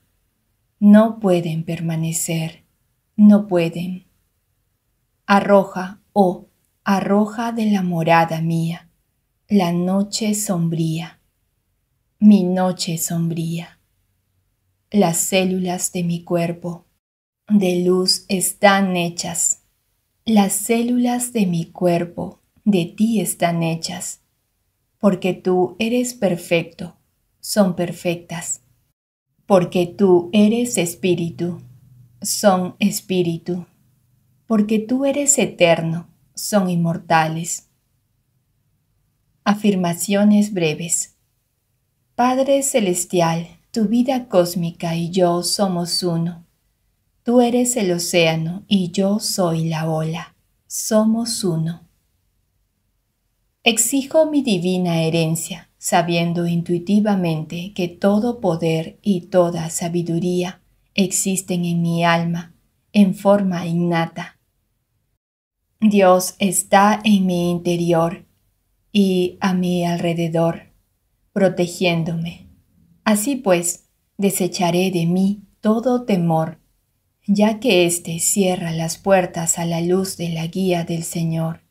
Speaker 1: No pueden permanecer, no pueden. Arroja, oh, arroja de la morada mía, la noche sombría, mi noche sombría. Las células de mi cuerpo de luz están hechas. Las células de mi cuerpo de ti están hechas, porque tú eres perfecto son perfectas, porque tú eres espíritu, son espíritu, porque tú eres eterno, son inmortales. Afirmaciones breves. Padre Celestial, tu vida cósmica y yo somos uno. Tú eres el océano y yo soy la ola. Somos uno. Exijo mi divina herencia, sabiendo intuitivamente que todo poder y toda sabiduría existen en mi alma en forma innata. Dios está en mi interior y a mi alrededor, protegiéndome. Así pues, desecharé de mí todo temor, ya que éste cierra las puertas a la luz de la guía del Señor.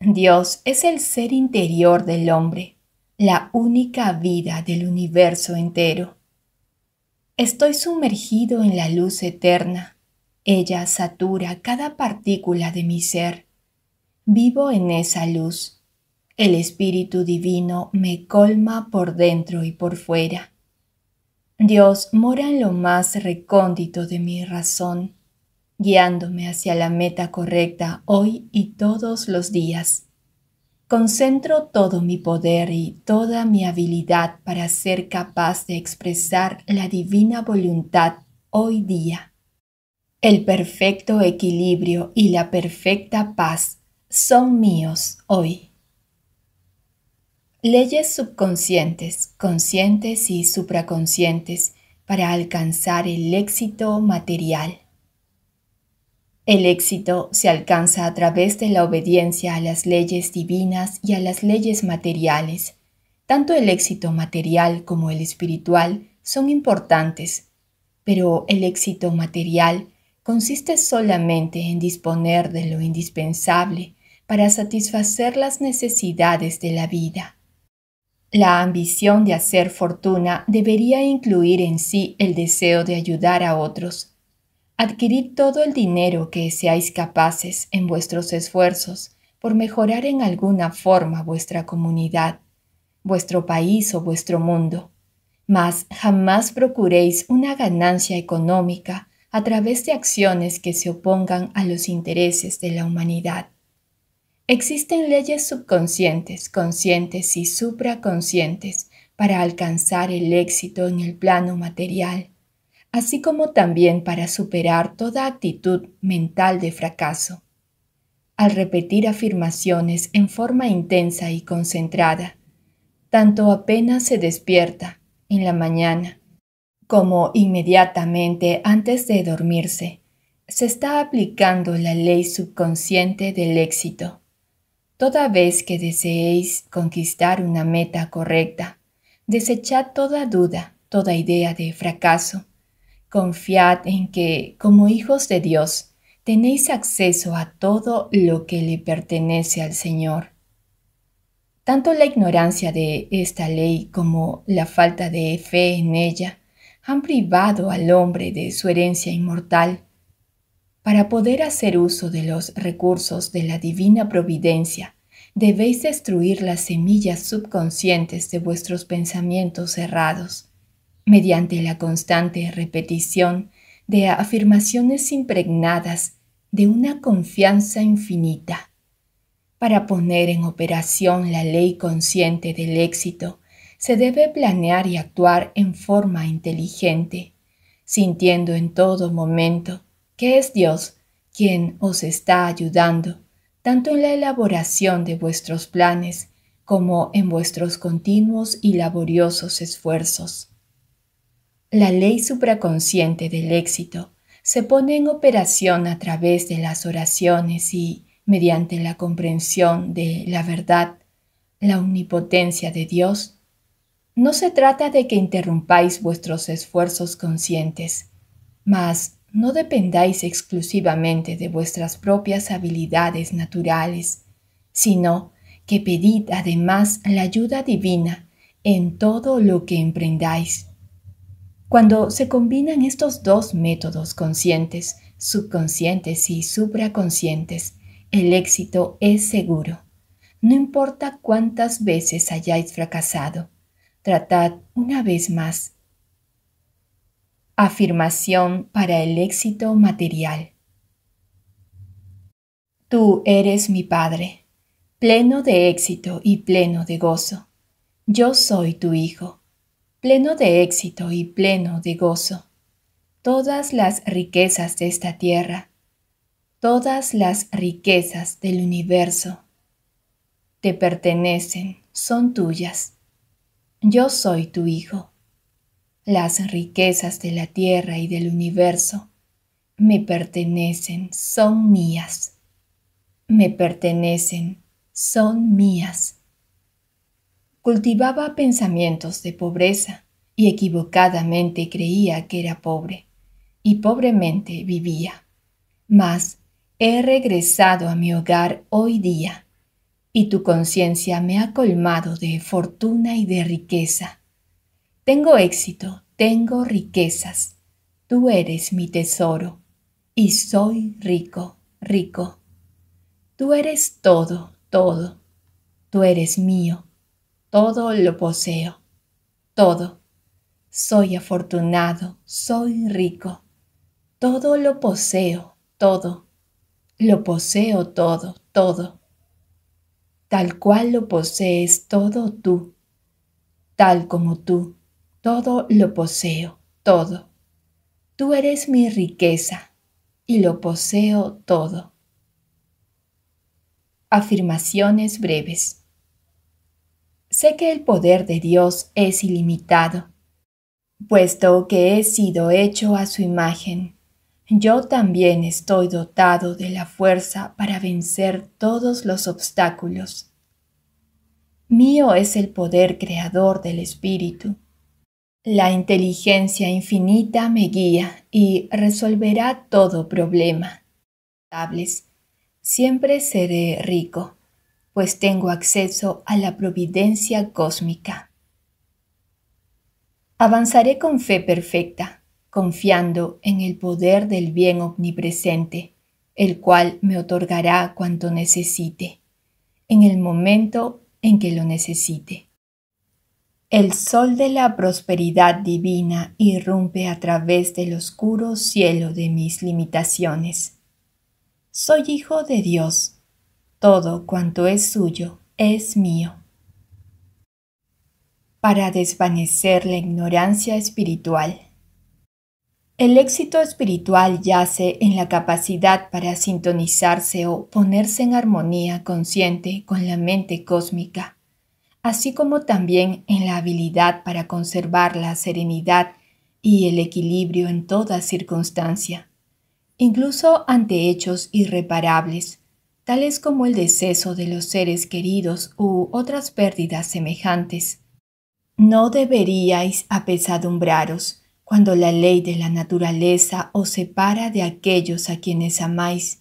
Speaker 1: Dios es el ser interior del hombre, la única vida del universo entero. Estoy sumergido en la luz eterna. Ella satura cada partícula de mi ser. Vivo en esa luz. El Espíritu Divino me colma por dentro y por fuera. Dios mora en lo más recóndito de mi razón, guiándome hacia la meta correcta hoy y todos los días. Concentro todo mi poder y toda mi habilidad para ser capaz de expresar la divina voluntad hoy día. El perfecto equilibrio y la perfecta paz son míos hoy. Leyes subconscientes, conscientes y supraconscientes para alcanzar el éxito material. El éxito se alcanza a través de la obediencia a las leyes divinas y a las leyes materiales. Tanto el éxito material como el espiritual son importantes, pero el éxito material consiste solamente en disponer de lo indispensable para satisfacer las necesidades de la vida. La ambición de hacer fortuna debería incluir en sí el deseo de ayudar a otros Adquirid todo el dinero que seáis capaces en vuestros esfuerzos por mejorar en alguna forma vuestra comunidad, vuestro país o vuestro mundo, mas jamás procuréis una ganancia económica a través de acciones que se opongan a los intereses de la humanidad. Existen leyes subconscientes, conscientes y supraconscientes para alcanzar el éxito en el plano material así como también para superar toda actitud mental de fracaso. Al repetir afirmaciones en forma intensa y concentrada, tanto apenas se despierta en la mañana como inmediatamente antes de dormirse, se está aplicando la ley subconsciente del éxito. Toda vez que deseéis conquistar una meta correcta, desechad toda duda, toda idea de fracaso Confiad en que, como hijos de Dios, tenéis acceso a todo lo que le pertenece al Señor. Tanto la ignorancia de esta ley como la falta de fe en ella han privado al hombre de su herencia inmortal. Para poder hacer uso de los recursos de la divina providencia, debéis destruir las semillas subconscientes de vuestros pensamientos cerrados mediante la constante repetición de afirmaciones impregnadas de una confianza infinita. Para poner en operación la ley consciente del éxito, se debe planear y actuar en forma inteligente, sintiendo en todo momento que es Dios quien os está ayudando, tanto en la elaboración de vuestros planes como en vuestros continuos y laboriosos esfuerzos. La ley supraconsciente del éxito se pone en operación a través de las oraciones y, mediante la comprensión de la verdad, la omnipotencia de Dios. No se trata de que interrumpáis vuestros esfuerzos conscientes, mas no dependáis exclusivamente de vuestras propias habilidades naturales, sino que pedid además la ayuda divina en todo lo que emprendáis cuando se combinan estos dos métodos conscientes, subconscientes y supraconscientes, el éxito es seguro. No importa cuántas veces hayáis fracasado, tratad una vez más. Afirmación para el éxito material. Tú eres mi Padre, pleno de éxito y pleno de gozo. Yo soy tu Hijo pleno de éxito y pleno de gozo, todas las riquezas de esta tierra, todas las riquezas del universo. Te pertenecen, son tuyas. Yo soy tu hijo. Las riquezas de la tierra y del universo me pertenecen, son mías. Me pertenecen, son mías cultivaba pensamientos de pobreza y equivocadamente creía que era pobre, y pobremente vivía. Mas he regresado a mi hogar hoy día, y tu conciencia me ha colmado de fortuna y de riqueza. Tengo éxito, tengo riquezas, tú eres mi tesoro, y soy rico, rico. Tú eres todo, todo. Tú eres mío todo lo poseo, todo. Soy afortunado, soy rico, todo lo poseo, todo. Lo poseo todo, todo. Tal cual lo posees todo tú, tal como tú, todo lo poseo, todo. Tú eres mi riqueza y lo poseo todo. Afirmaciones breves sé que el poder de Dios es ilimitado, puesto que he sido hecho a su imagen. Yo también estoy dotado de la fuerza para vencer todos los obstáculos. Mío es el poder creador del Espíritu. La inteligencia infinita me guía y resolverá todo problema. Siempre seré rico pues tengo acceso a la providencia cósmica. Avanzaré con fe perfecta, confiando en el poder del bien omnipresente, el cual me otorgará cuanto necesite, en el momento en que lo necesite. El sol de la prosperidad divina irrumpe a través del oscuro cielo de mis limitaciones. Soy hijo de Dios todo cuanto es suyo es mío. Para desvanecer la ignorancia espiritual. El éxito espiritual yace en la capacidad para sintonizarse o ponerse en armonía consciente con la mente cósmica, así como también en la habilidad para conservar la serenidad y el equilibrio en toda circunstancia, incluso ante hechos irreparables, tales como el deceso de los seres queridos u otras pérdidas semejantes. No deberíais apesadumbraros cuando la ley de la naturaleza os separa de aquellos a quienes amáis,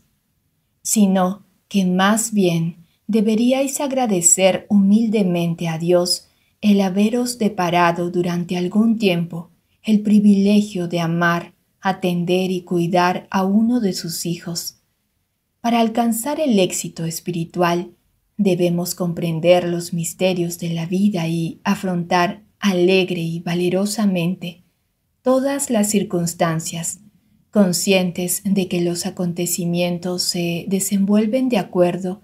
Speaker 1: sino que más bien deberíais agradecer humildemente a Dios el haberos deparado durante algún tiempo el privilegio de amar, atender y cuidar a uno de sus hijos. Para alcanzar el éxito espiritual, debemos comprender los misterios de la vida y afrontar alegre y valerosamente todas las circunstancias, conscientes de que los acontecimientos se desenvuelven de acuerdo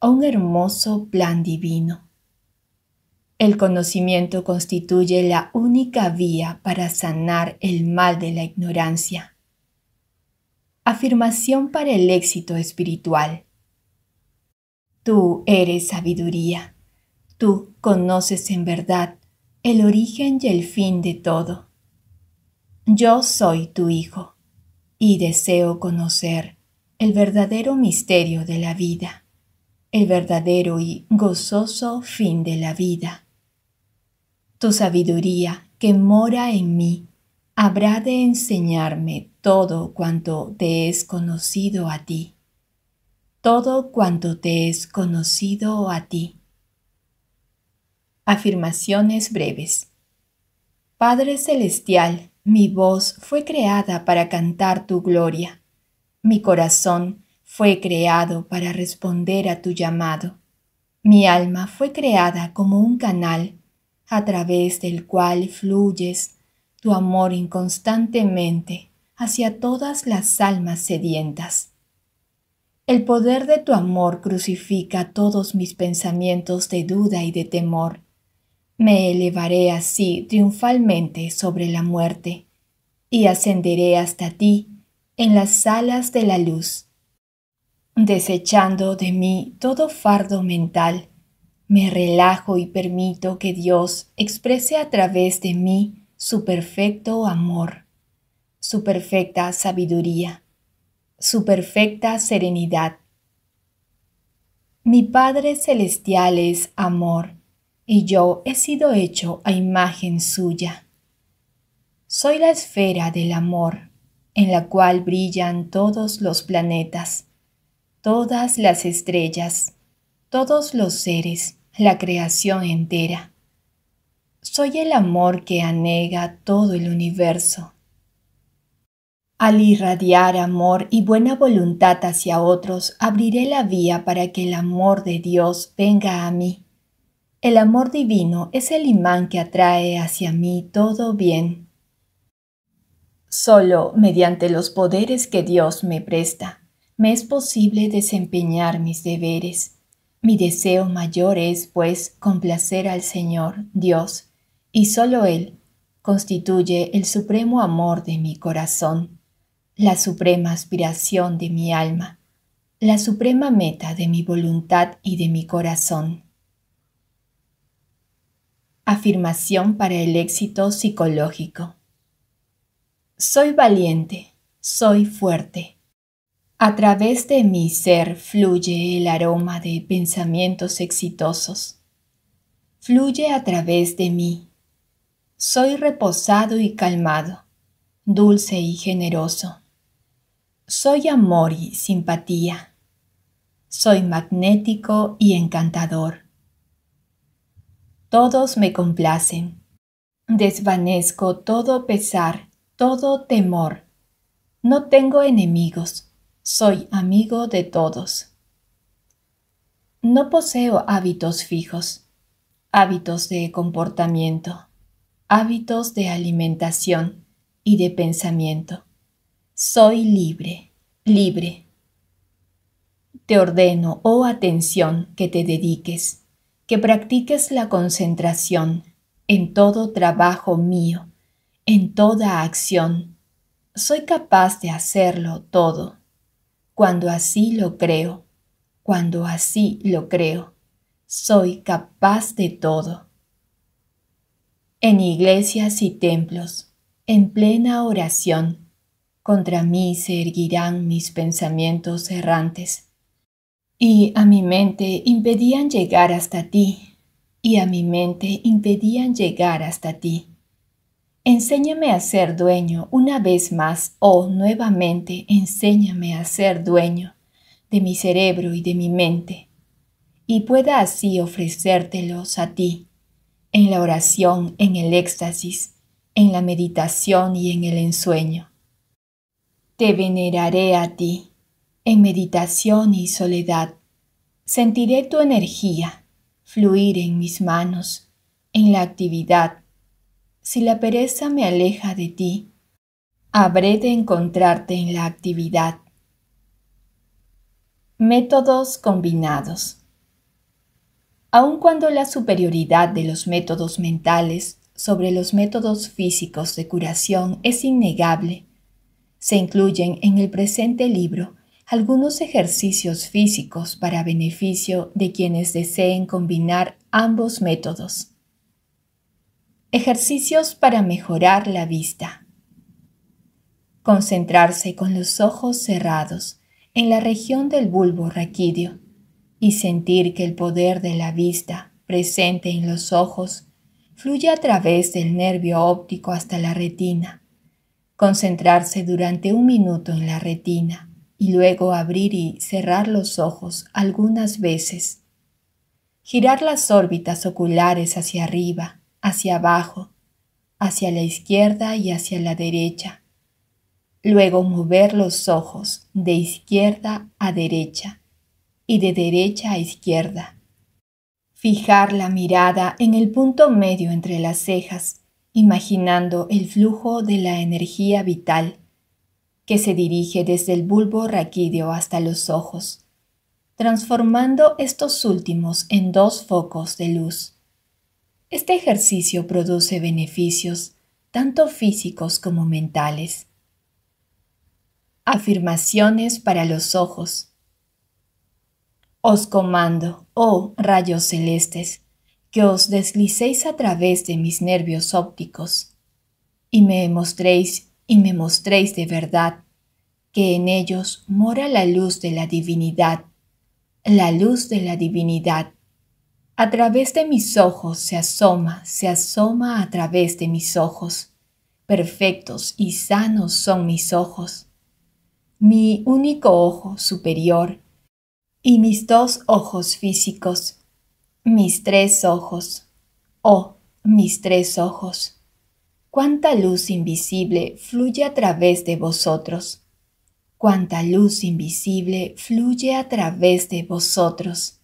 Speaker 1: a un hermoso plan divino. El conocimiento constituye la única vía para sanar el mal de la ignorancia Afirmación para el éxito espiritual. Tú eres sabiduría. Tú conoces en verdad el origen y el fin de todo. Yo soy tu hijo y deseo conocer el verdadero misterio de la vida, el verdadero y gozoso fin de la vida. Tu sabiduría que mora en mí habrá de enseñarme todo cuanto te es conocido a ti, todo cuanto te es conocido a ti. Afirmaciones breves. Padre Celestial, mi voz fue creada para cantar tu gloria, mi corazón fue creado para responder a tu llamado, mi alma fue creada como un canal a través del cual fluyes tu amor inconstantemente hacia todas las almas sedientas. El poder de tu amor crucifica todos mis pensamientos de duda y de temor. Me elevaré así triunfalmente sobre la muerte y ascenderé hasta ti en las alas de la luz. Desechando de mí todo fardo mental, me relajo y permito que Dios exprese a través de mí su perfecto amor su perfecta sabiduría, su perfecta serenidad. Mi Padre Celestial es amor, y yo he sido hecho a imagen suya. Soy la esfera del amor, en la cual brillan todos los planetas, todas las estrellas, todos los seres, la creación entera. Soy el amor que anega todo el universo al irradiar amor y buena voluntad hacia otros, abriré la vía para que el amor de Dios venga a mí. El amor divino es el imán que atrae hacia mí todo bien. Solo mediante los poderes que Dios me presta, me es posible desempeñar mis deberes. Mi deseo mayor es, pues, complacer al Señor, Dios, y solo Él constituye el supremo amor de mi corazón la suprema aspiración de mi alma, la suprema meta de mi voluntad y de mi corazón. Afirmación para el éxito psicológico. Soy valiente, soy fuerte. A través de mi ser fluye el aroma de pensamientos exitosos. Fluye a través de mí. Soy reposado y calmado, dulce y generoso soy amor y simpatía. Soy magnético y encantador. Todos me complacen. Desvanezco todo pesar, todo temor. No tengo enemigos. Soy amigo de todos. No poseo hábitos fijos, hábitos de comportamiento, hábitos de alimentación y de pensamiento soy libre, libre. Te ordeno, oh atención, que te dediques, que practiques la concentración en todo trabajo mío, en toda acción. Soy capaz de hacerlo todo, cuando así lo creo, cuando así lo creo. Soy capaz de todo. En iglesias y templos, en plena oración, contra mí se erguirán mis pensamientos errantes. Y a mi mente impedían llegar hasta ti, y a mi mente impedían llegar hasta ti. Enséñame a ser dueño una vez más, oh nuevamente, enséñame a ser dueño de mi cerebro y de mi mente, y pueda así ofrecértelos a ti, en la oración, en el éxtasis, en la meditación y en el ensueño. Te veneraré a ti, en meditación y soledad. Sentiré tu energía, fluir en mis manos, en la actividad. Si la pereza me aleja de ti, habré de encontrarte en la actividad. Métodos combinados. Aun cuando la superioridad de los métodos mentales sobre los métodos físicos de curación es innegable, se incluyen en el presente libro algunos ejercicios físicos para beneficio de quienes deseen combinar ambos métodos. Ejercicios para mejorar la vista. Concentrarse con los ojos cerrados en la región del bulbo raquídeo y sentir que el poder de la vista presente en los ojos fluye a través del nervio óptico hasta la retina concentrarse durante un minuto en la retina y luego abrir y cerrar los ojos algunas veces. Girar las órbitas oculares hacia arriba, hacia abajo, hacia la izquierda y hacia la derecha. Luego mover los ojos de izquierda a derecha y de derecha a izquierda. Fijar la mirada en el punto medio entre las cejas imaginando el flujo de la energía vital que se dirige desde el bulbo raquídeo hasta los ojos, transformando estos últimos en dos focos de luz. Este ejercicio produce beneficios tanto físicos como mentales. Afirmaciones para los ojos. Os comando, oh rayos celestes, que os deslicéis a través de mis nervios ópticos, y me mostréis y me mostréis de verdad que en ellos mora la luz de la divinidad, la luz de la divinidad. A través de mis ojos se asoma, se asoma a través de mis ojos. Perfectos y sanos son mis ojos. Mi único ojo superior y mis dos ojos físicos mis tres ojos. Oh, mis tres ojos. Cuánta luz invisible fluye a través de vosotros. Cuánta luz invisible fluye a través de vosotros.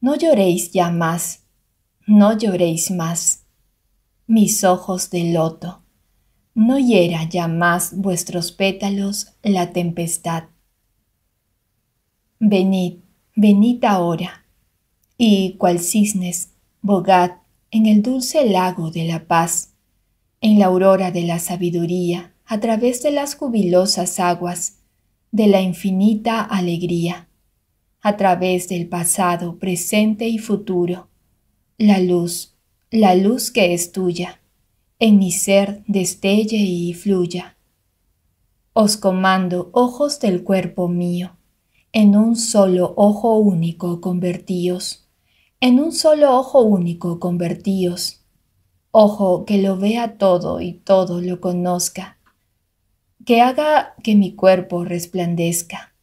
Speaker 1: No lloréis ya más. No lloréis más. Mis ojos de loto. No hiera ya más vuestros pétalos la tempestad. Venid, venid ahora y cual cisnes, bogad en el dulce lago de la paz, en la aurora de la sabiduría, a través de las jubilosas aguas, de la infinita alegría, a través del pasado, presente y futuro, la luz, la luz que es tuya, en mi ser destelle y fluya. Os comando ojos del cuerpo mío, en un solo ojo único convertíos. En un solo ojo único convertíos, ojo que lo vea todo y todo lo conozca, que haga que mi cuerpo resplandezca,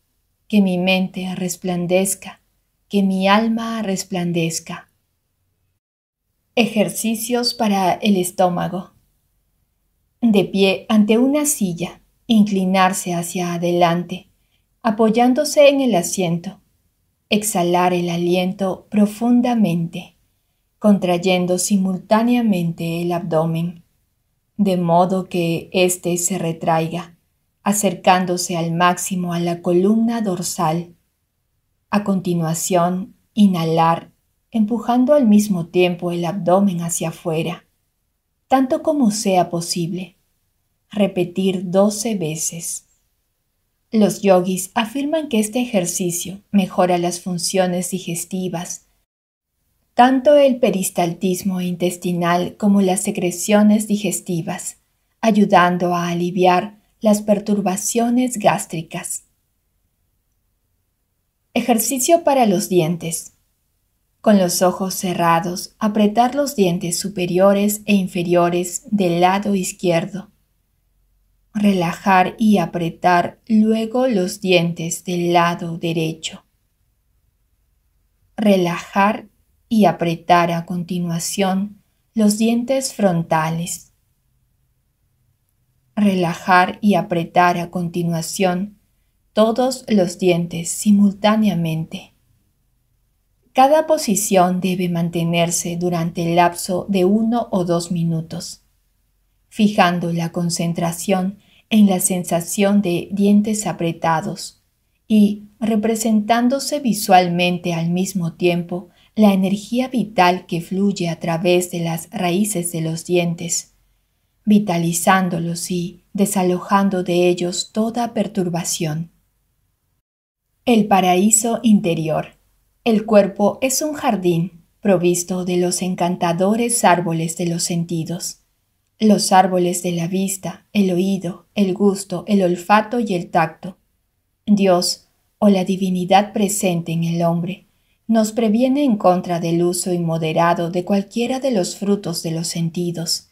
Speaker 1: que mi mente resplandezca, que mi alma resplandezca. Ejercicios para el estómago. De pie ante una silla, inclinarse hacia adelante, apoyándose en el asiento exhalar el aliento profundamente, contrayendo simultáneamente el abdomen, de modo que éste se retraiga, acercándose al máximo a la columna dorsal. A continuación, inhalar, empujando al mismo tiempo el abdomen hacia afuera, tanto como sea posible. Repetir 12 veces. Los yogis afirman que este ejercicio mejora las funciones digestivas. Tanto el peristaltismo intestinal como las secreciones digestivas, ayudando a aliviar las perturbaciones gástricas. Ejercicio para los dientes. Con los ojos cerrados, apretar los dientes superiores e inferiores del lado izquierdo relajar y apretar luego los dientes del lado derecho. Relajar y apretar a continuación los dientes frontales. Relajar y apretar a continuación todos los dientes simultáneamente. Cada posición debe mantenerse durante el lapso de uno o dos minutos fijando la concentración en la sensación de dientes apretados y representándose visualmente al mismo tiempo la energía vital que fluye a través de las raíces de los dientes, vitalizándolos y desalojando de ellos toda perturbación. El paraíso interior. El cuerpo es un jardín provisto de los encantadores árboles de los sentidos los árboles de la vista, el oído, el gusto, el olfato y el tacto. Dios, o la divinidad presente en el hombre, nos previene en contra del uso inmoderado de cualquiera de los frutos de los sentidos,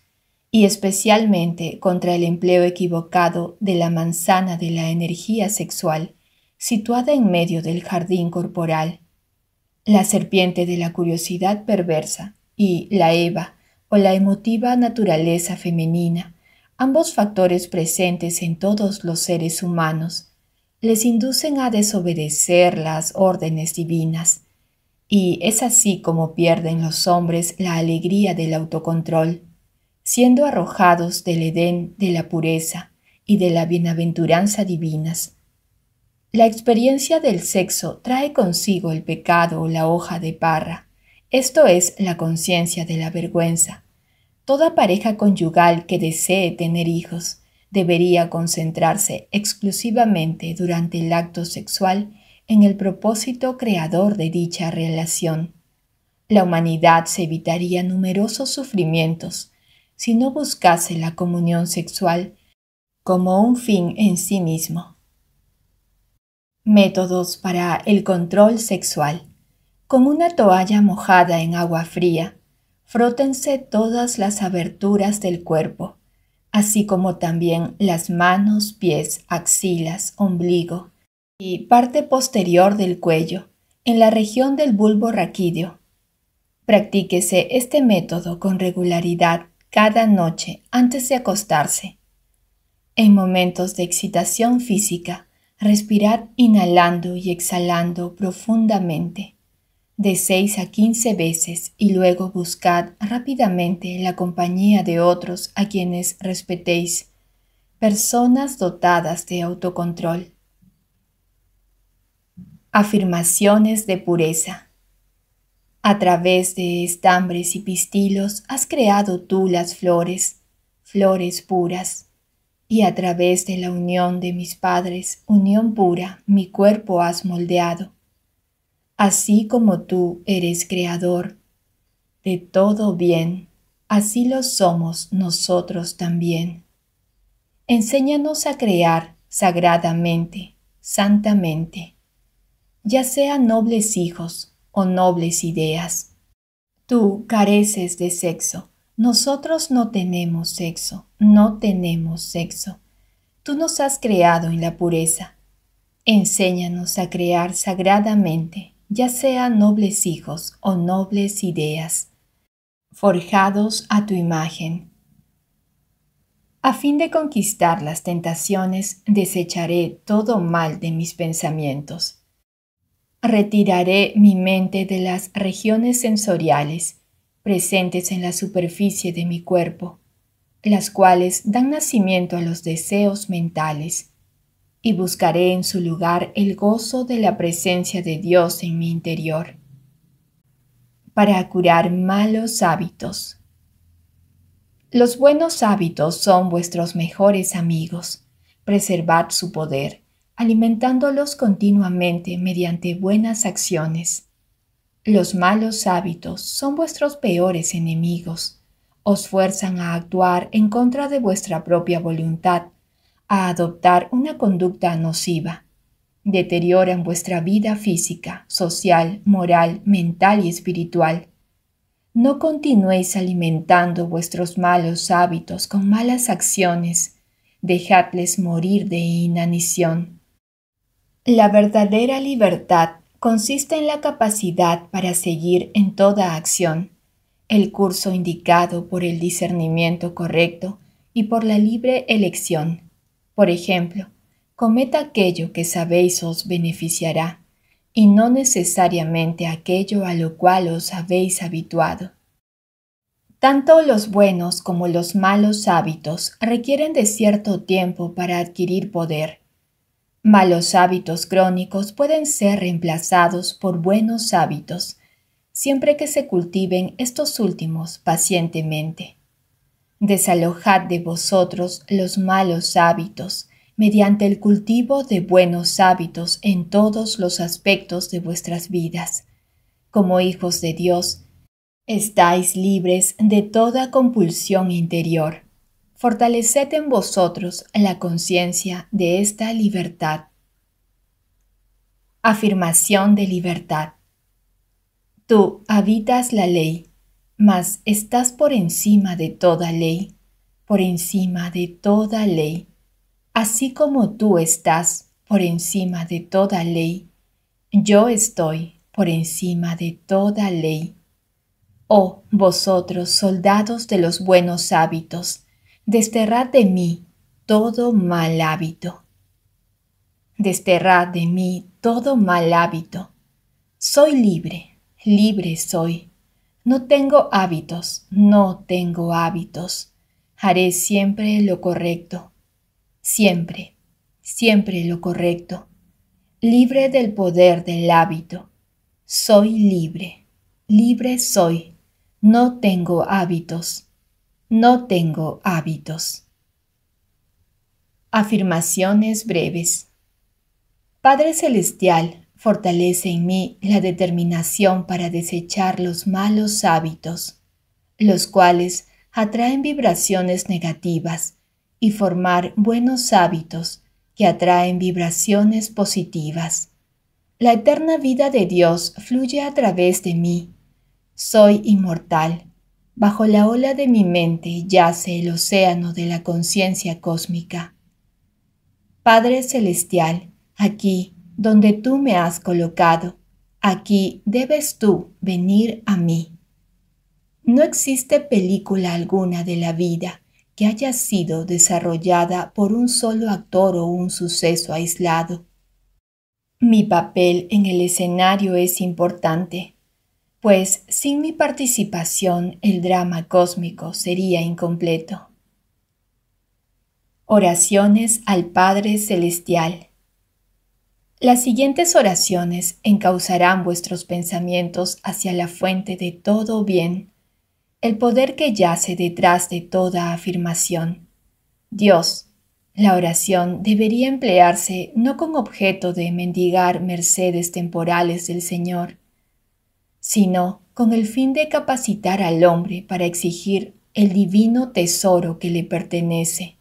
Speaker 1: y especialmente contra el empleo equivocado de la manzana de la energía sexual, situada en medio del jardín corporal. La serpiente de la curiosidad perversa y la Eva o la emotiva naturaleza femenina, ambos factores presentes en todos los seres humanos, les inducen a desobedecer las órdenes divinas, y es así como pierden los hombres la alegría del autocontrol, siendo arrojados del Edén de la pureza y de la bienaventuranza divinas. La experiencia del sexo trae consigo el pecado o la hoja de parra, esto es la conciencia de la vergüenza. Toda pareja conyugal que desee tener hijos debería concentrarse exclusivamente durante el acto sexual en el propósito creador de dicha relación. La humanidad se evitaría numerosos sufrimientos si no buscase la comunión sexual como un fin en sí mismo. Métodos para el control sexual. Con una toalla mojada en agua fría, frótense todas las aberturas del cuerpo, así como también las manos, pies, axilas, ombligo y parte posterior del cuello, en la región del bulbo raquídeo. Practíquese este método con regularidad cada noche antes de acostarse. En momentos de excitación física, respirad inhalando y exhalando profundamente de 6 a 15 veces y luego buscad rápidamente la compañía de otros a quienes respetéis, personas dotadas de autocontrol. Afirmaciones de pureza. A través de estambres y pistilos has creado tú las flores, flores puras, y a través de la unión de mis padres, unión pura, mi cuerpo has moldeado así como tú eres creador de todo bien, así lo somos nosotros también. Enséñanos a crear sagradamente, santamente, ya sean nobles hijos o nobles ideas. Tú careces de sexo, nosotros no tenemos sexo, no tenemos sexo. Tú nos has creado en la pureza. Enséñanos a crear sagradamente, ya sean nobles hijos o nobles ideas, forjados a tu imagen. A fin de conquistar las tentaciones, desecharé todo mal de mis pensamientos. Retiraré mi mente de las regiones sensoriales presentes en la superficie de mi cuerpo, las cuales dan nacimiento a los deseos mentales y buscaré en su lugar el gozo de la presencia de Dios en mi interior. Para curar malos hábitos. Los buenos hábitos son vuestros mejores amigos. Preservad su poder, alimentándolos continuamente mediante buenas acciones. Los malos hábitos son vuestros peores enemigos. Os fuerzan a actuar en contra de vuestra propia voluntad a adoptar una conducta nociva. Deterioran vuestra vida física, social, moral, mental y espiritual. No continuéis alimentando vuestros malos hábitos con malas acciones. Dejadles morir de inanición. La verdadera libertad consiste en la capacidad para seguir en toda acción el curso indicado por el discernimiento correcto y por la libre elección por ejemplo, cometa aquello que sabéis os beneficiará, y no necesariamente aquello a lo cual os habéis habituado. Tanto los buenos como los malos hábitos requieren de cierto tiempo para adquirir poder. Malos hábitos crónicos pueden ser reemplazados por buenos hábitos, siempre que se cultiven estos últimos pacientemente. Desalojad de vosotros los malos hábitos, mediante el cultivo de buenos hábitos en todos los aspectos de vuestras vidas. Como hijos de Dios, estáis libres de toda compulsión interior. Fortaleced en vosotros la conciencia de esta libertad. Afirmación de libertad. Tú habitas la ley mas estás por encima de toda ley, por encima de toda ley, así como tú estás por encima de toda ley, yo estoy por encima de toda ley. Oh vosotros, soldados de los buenos hábitos, desterrad de mí todo mal hábito. Desterrad de mí todo mal hábito. Soy libre, libre soy no tengo hábitos, no tengo hábitos. Haré siempre lo correcto. Siempre, siempre lo correcto. Libre del poder del hábito. Soy libre. Libre soy. No tengo hábitos. No tengo hábitos. Afirmaciones breves. Padre Celestial, Fortalece en mí la determinación para desechar los malos hábitos, los cuales atraen vibraciones negativas, y formar buenos hábitos que atraen vibraciones positivas. La eterna vida de Dios fluye a través de mí. Soy inmortal. Bajo la ola de mi mente yace el océano de la conciencia cósmica. Padre Celestial, aquí donde tú me has colocado. Aquí debes tú venir a mí. No existe película alguna de la vida que haya sido desarrollada por un solo actor o un suceso aislado. Mi papel en el escenario es importante, pues sin mi participación el drama cósmico sería incompleto. Oraciones al Padre Celestial. Las siguientes oraciones encauzarán vuestros pensamientos hacia la fuente de todo bien, el poder que yace detrás de toda afirmación. Dios, la oración debería emplearse no con objeto de mendigar mercedes temporales del Señor, sino con el fin de capacitar al hombre para exigir el divino tesoro que le pertenece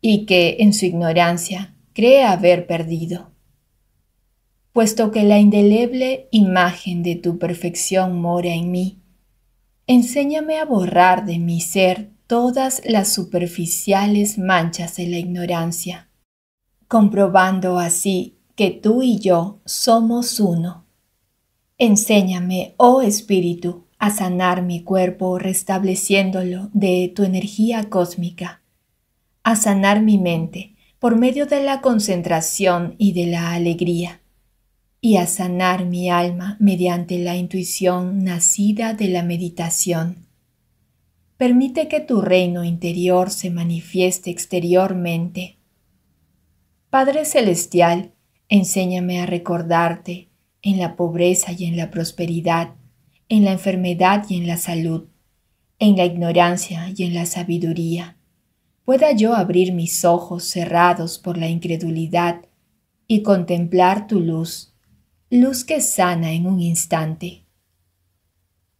Speaker 1: y que, en su ignorancia, cree haber perdido puesto que la indeleble imagen de tu perfección mora en mí. Enséñame a borrar de mi ser todas las superficiales manchas de la ignorancia, comprobando así que tú y yo somos uno. Enséñame, oh Espíritu, a sanar mi cuerpo restableciéndolo de tu energía cósmica, a sanar mi mente por medio de la concentración y de la alegría y a sanar mi alma mediante la intuición nacida de la meditación. Permite que tu reino interior se manifieste exteriormente. Padre Celestial, enséñame a recordarte en la pobreza y en la prosperidad, en la enfermedad y en la salud, en la ignorancia y en la sabiduría. Pueda yo abrir mis ojos cerrados por la incredulidad y contemplar tu luz luz que sana en un instante.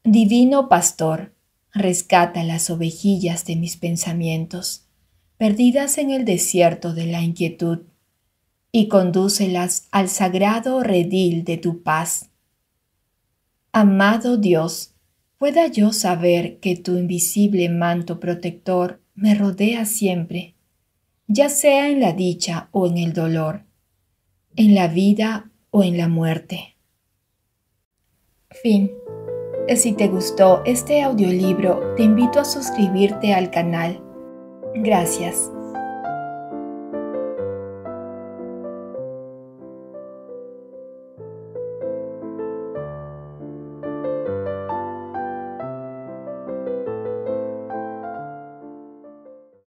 Speaker 1: Divino pastor, rescata las ovejillas de mis pensamientos, perdidas en el desierto de la inquietud, y condúcelas al sagrado redil de tu paz. Amado Dios, pueda yo saber que tu invisible manto protector me rodea siempre, ya sea en la dicha o en el dolor, en la vida o en la muerte. Fin. Si te gustó este audiolibro, te invito a suscribirte al canal. Gracias.